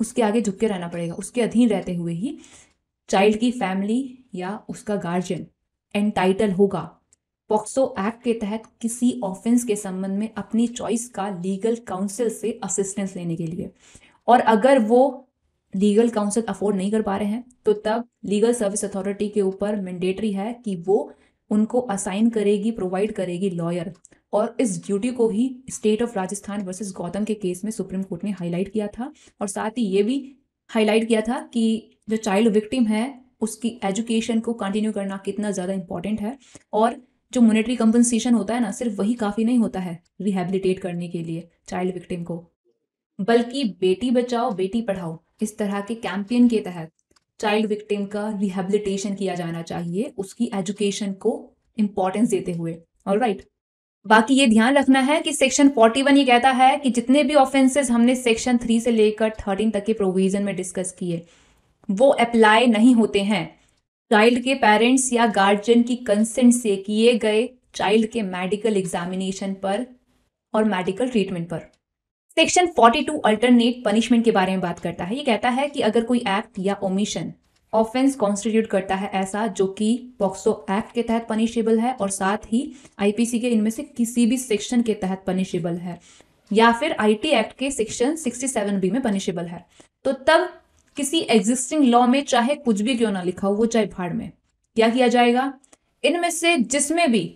उसके आगे झुक के रहना पड़ेगा उसके अधीन रहते हुए ही चाइल्ड की फैमिली या उसका गार्जियन एंटाइटल होगा पॉक्सो एक्ट के तहत किसी ऑफेंस के संबंध में अपनी चॉइस का लीगल काउंसिल से असिस्टेंस लेने के लिए और अगर वो लीगल काउंसिल अफोर्ड नहीं कर पा रहे हैं तो तब लीगल सर्विस अथॉरिटी के ऊपर मैंडेटरी है कि वो उनको असाइन करेगी प्रोवाइड करेगी लॉयर और इस ड्यूटी को ही state of Rajasthan versus Gautam के केस में सुप्रीम कोर्ट ने हाईलाइट किया था और साथ ही ये भी हाईलाइट किया था कि जो चाइल्ड विक्टिम है उसकी एजुकेशन को कंटिन्यू करना कितना ज़्यादा इंपॉर्टेंट है और जो मोनिटरी कंपनसेशन होता है ना सिर्फ वही काफ़ी नहीं होता है रिहेबिलिटेट करने के लिए चाइल्ड विक्टिम को बल्कि बेटी बचाओ बेटी पढ़ाओ इस तरह के कैंपेन के तहत चाइल्ड विक्टिम का रिहेबिलिटेशन किया जाना चाहिए उसकी एजुकेशन को इम्पोर्टेंस देते हुए ऑल राइट बाकी ये ध्यान रखना है कि सेक्शन 41 ये कहता है कि जितने भी ऑफेंसेस हमने सेक्शन 3 से लेकर 13 तक के प्रोविजन में डिस्कस किए वो अप्लाई नहीं होते हैं चाइल्ड के पेरेंट्स या गार्जियन की कंसेंट से किए गए चाइल्ड के मेडिकल एग्जामिनेशन पर और मेडिकल ट्रीटमेंट पर सेक्शन 42 अल्टरनेट पनिशमेंट के बारे में बात करता है ये कहता है कि अगर कोई एक्ट या ओमिशन ऑफेंस कॉन्स्टिट्यूट करता है ऐसा जो कि पॉक्सो एक्ट के तहत पनिशेबल है और साथ ही आईपीसी के इनमें से किसी भी सेक्शन के तहत पनिशेबल है या फिर आईटी एक्ट के सेक्शन 67 बी में पनिशेबल है तो तब किसी एग्जिस्टिंग लॉ में चाहे कुछ भी क्यों ना लिखा हो वो चाहे भाड़ में क्या किया जाएगा इनमें से जिसमें भी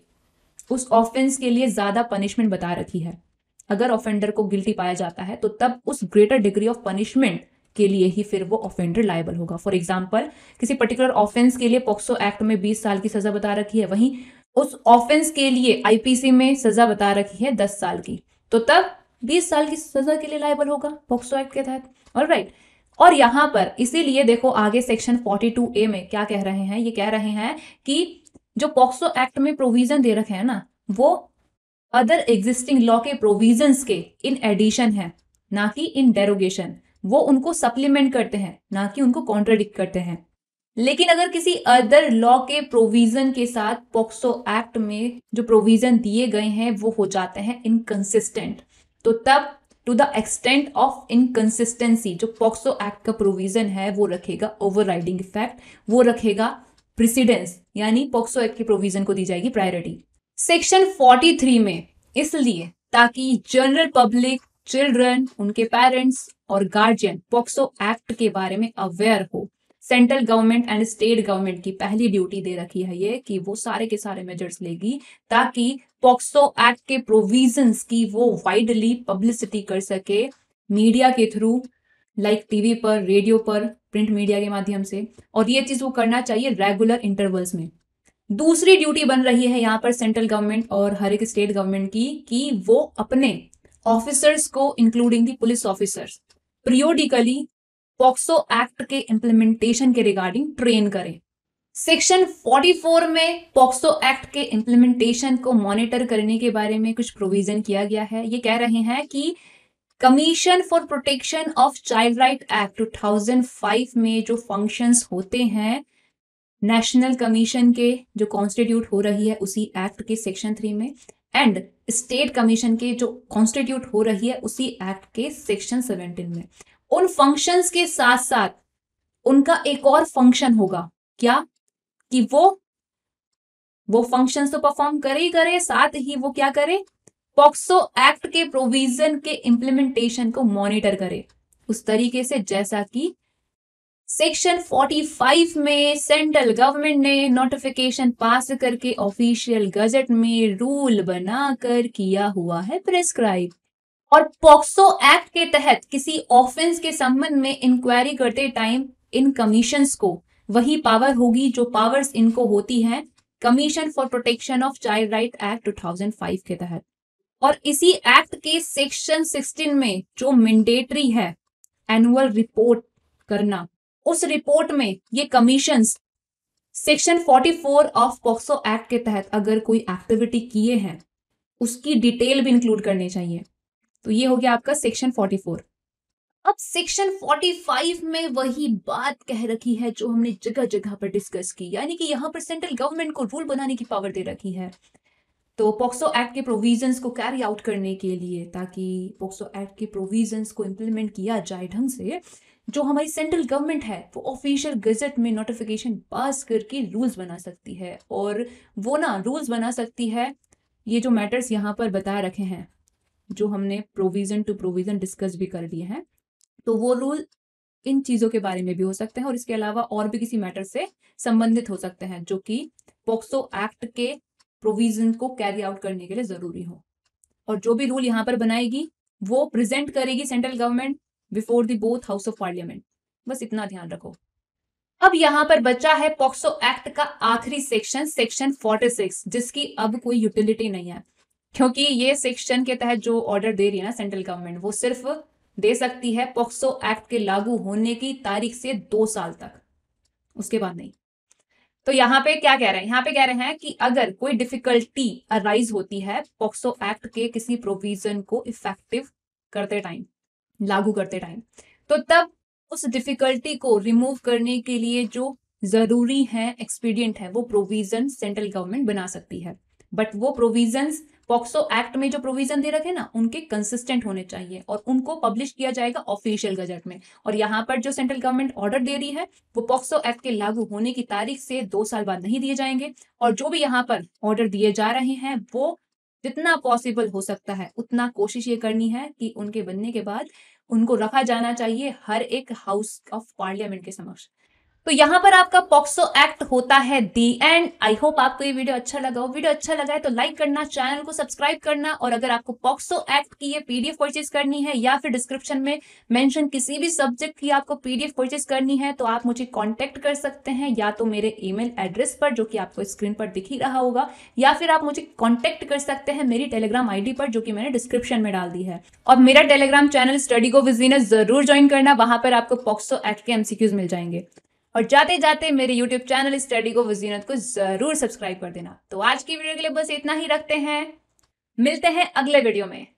उस ऑफेंस के लिए ज्यादा पनिशमेंट बता रखी है अगर ऑफेंडर को गिल्टी पाया जाता है तो तब उस ग्रेटर डिग्री ऑफ पनिशमेंट के लिए ही फिर वो ऑफेंडर लाइबल होगा फॉर एग्जाम्पल किसी पर्टिकुलर ऑफेंस के लिए पॉक्सो एक्ट में 20 साल की सजा बता रखी है वहीं उस ऑफेंस के लिए आईपीसी में सजा बता रखी है 10 साल की तो तब 20 साल की सजा के लिए लाइबल होगा पॉक्सो एक्ट के तहत और राइट और यहां पर इसीलिए देखो आगे सेक्शन फोर्टी ए में क्या कह रहे हैं ये कह रहे हैं कि जो पॉक्सो एक्ट में प्रोविजन दे रखे हैं ना वो अदर एग्जिस्टिंग लॉ के प्रोविजंस के इन एडिशन है ना कि इन डेरोगेशन वो उनको सप्लीमेंट करते हैं ना कि उनको कॉन्ट्रोडिक्ट करते हैं लेकिन अगर किसी अदर लॉ के प्रोविजन के साथ पॉक्सो एक्ट में जो प्रोविजन दिए गए हैं वो हो जाते हैं इनकन्सिस्टेंट तो तब to the extent of inconsistency जो पॉक्सो एक्ट का प्रोविजन है वो रखेगा ओवर इफेक्ट वो रखेगा प्रिसिडेंस यानी पॉक्सो एक्ट के प्रोविजन को दी जाएगी प्रायोरिटी सेक्शन 43 में इसलिए ताकि जनरल पब्लिक चिल्ड्रन उनके पेरेंट्स और गार्जियन पॉक्सो एक्ट के बारे में अवेयर हो central government and state government की पहली ड्यूटी दे रखी है ये कि वो सारे के सारे मेजर्स लेगी ताकि पॉक्सो एक्ट के प्रोविजंस की वो वाइडली पब्लिसिटी कर सके मीडिया के थ्रू लाइक टीवी पर रेडियो पर प्रिंट मीडिया के माध्यम से और ये चीज वो करना चाहिए रेगुलर इंटरवल्स में दूसरी ड्यूटी बन रही है यहाँ पर सेंट्रल गवर्नमेंट और हर एक स्टेट गवर्नमेंट की कि वो अपने ऑफिसर्स को including the police officers periodically POCSO act के इम्प्लीमेंटेशन के रिगार्डिंग ट्रेन करें सेक्शन 44 में पॉक्सो एक्ट के इम्प्लीमेंटेशन को मॉनिटर करने के बारे में कुछ प्रोविजन किया गया है ये कह रहे हैं कि commission for protection of child right act 2005 में जो फंक्शंस होते हैं नेशनल कमीशन के जो कॉन्स्टिट्यूट हो रही है उसी एक्ट के सेक्शन थ्री में एंड स्टेट कमीशन के जो कॉन्स्टिट्यूट हो रही है उसी एक्ट के सेक्शन सेवेंटीन में उन फंक्शंस के साथ साथ उनका एक और फंक्शन होगा क्या कि वो वो फंक्शंस तो परफॉर्म करे ही करे साथ ही वो क्या करे पॉक्सो एक्ट के प्रोविजन के इम्प्लीमेंटेशन को मॉनिटर करे उस तरीके से जैसा कि सेक्शन 45 में सेंट्रल गवर्नमेंट ने नोटिफिकेशन पास करके ऑफिशियल गजट में रूल बनाकर किया हुआ है प्रेस्क्राइब और पॉक्सो एक्ट के तहत किसी ऑफेंस के संबंध में इंक्वायरी करते टाइम इन कमीशन को वही पावर होगी जो पावर्स इनको होती है commission for protection of child right act 2005 के तहत और इसी एक्ट के सेक्शन 16 में जो मैंडेटरी है एनुअल रिपोर्ट करना उस रिपोर्ट में ये commission section 44 of POCSO act के तहत अगर कोई एक्टिविटी किए हैं उसकी डिटेल भी इंक्लूड करनी चाहिए तो ये हो गया आपका सेक्शन 44 अब सेक्शन 45 में वही बात कह रखी है जो हमने जगह जगह पर डिस्कस की यानी कि यहां पर सेंट्रल गवर्नमेंट को रूल बनाने की पावर दे रखी है तो पॉक्सो एक्ट के प्रोविजंस को कैरी आउट करने के लिए ताकि पॉक्सो एक्ट के प्रोविजंस को इम्प्लीमेंट किया जाए ढंग से जो हमारी सेंट्रल गवर्नमेंट है वो ऑफिशियल गजट में नोटिफिकेशन पास करके रूल्स बना सकती है और वो ना रूल्स बना सकती है ये जो मैटर्स यहाँ पर बता रखे हैं जो हमने प्रोविजन टू प्रोविजन डिस्कस भी कर लिए हैं तो वो रूल इन चीज़ों के बारे में भी हो सकते हैं और इसके अलावा और भी किसी मैटर से संबंधित हो सकते हैं जो कि पोक्सो एक्ट के प्रोविजन को कैरी आउट करने के लिए ज़रूरी हो और जो भी रूल यहाँ पर बनाएगी वो प्रेजेंट करेगी central government before the both house of parliament बस इतना ध्यान रखो अब यहां पर बचा है पॉक्सो एक्ट का आखिरी सेक्शन सेक्शन 46 जिसकी अब कोई यूटिलिटी नहीं है क्योंकि ये सेक्शन के तहत जो ऑर्डर दे रही है ना सेंट्रल गवर्नमेंट वो सिर्फ दे सकती है पॉक्सो एक्ट के लागू होने की तारीख से दो साल तक उसके बाद नहीं तो यहां पे क्या कह रहे हैं यहां पे कह रहे हैं कि अगर कोई डिफिकल्टी अराइज होती है पॉक्सो एक्ट के किसी प्रोविजन को इफेक्टिव करते टाइम लागू करते टाइम तो तब उस डिफिकल्टी को रिमूव करने के लिए जो जरूरी है एक्सपीडियंट है वो प्रोविजन सेंट्रल गवर्नमेंट बना सकती है बट वो प्रोविजन पॉक्सो एक्ट में जो प्रोविजन दे रखे ना उनके कंसिस्टेंट होने चाहिए और उनको पब्लिश किया जाएगा ऑफिशियल गजट में और यहाँ पर जो सेंट्रल गवर्नमेंट ऑर्डर दे रही है वो पॉक्सो एक्ट के लागू होने की तारीख से दो साल बाद नहीं दिए जाएंगे और जो भी यहाँ पर ऑर्डर दिए जा रहे हैं वो जितना पॉसिबल हो सकता है उतना कोशिश ये करनी है कि उनके बनने के बाद उनको रखा जाना चाहिए हर एक हाउस ऑफ पार्लियामेंट के समक्ष तो यहाँ पर आपका पॉक्सो एक्ट होता है दी एंड आई होप आपको ये वीडियो अच्छा लगा हो वीडियो अच्छा लगा है तो लाइक करना चैनल को सब्सक्राइब करना और अगर आपको पॉक्सो एक्ट की ये पीडीएफ परचेज करनी है या फिर डिस्क्रिप्शन में मेंशन किसी भी सब्जेक्ट की आपको पीडीएफ परचेज करनी है तो आप मुझे कॉन्टेक्ट कर सकते हैं या तो मेरे ईमेल एड्रेस पर जो कि आपको स्क्रीन पर दिख ही रहा होगा या फिर आप मुझे कॉन्टेक्ट कर सकते हैं मेरी टेलीग्राम आईडी पर जो कि मैंने डिस्क्रिप्शन में डाल दी है और मेरा टेलीग्राम चैनल स्टडी को विजीनस जरूर ज्वाइन करना वहां पर आपको पॉक्सो एक्ट के एमसीक्यूज मिल जाएंगे और जाते जाते मेरे यूट्यूब चैनल स्टडी को वजीनत को जरूर सब्सक्राइब कर देना तो आज की वीडियो के लिए बस इतना ही रखते हैं मिलते हैं अगले वीडियो में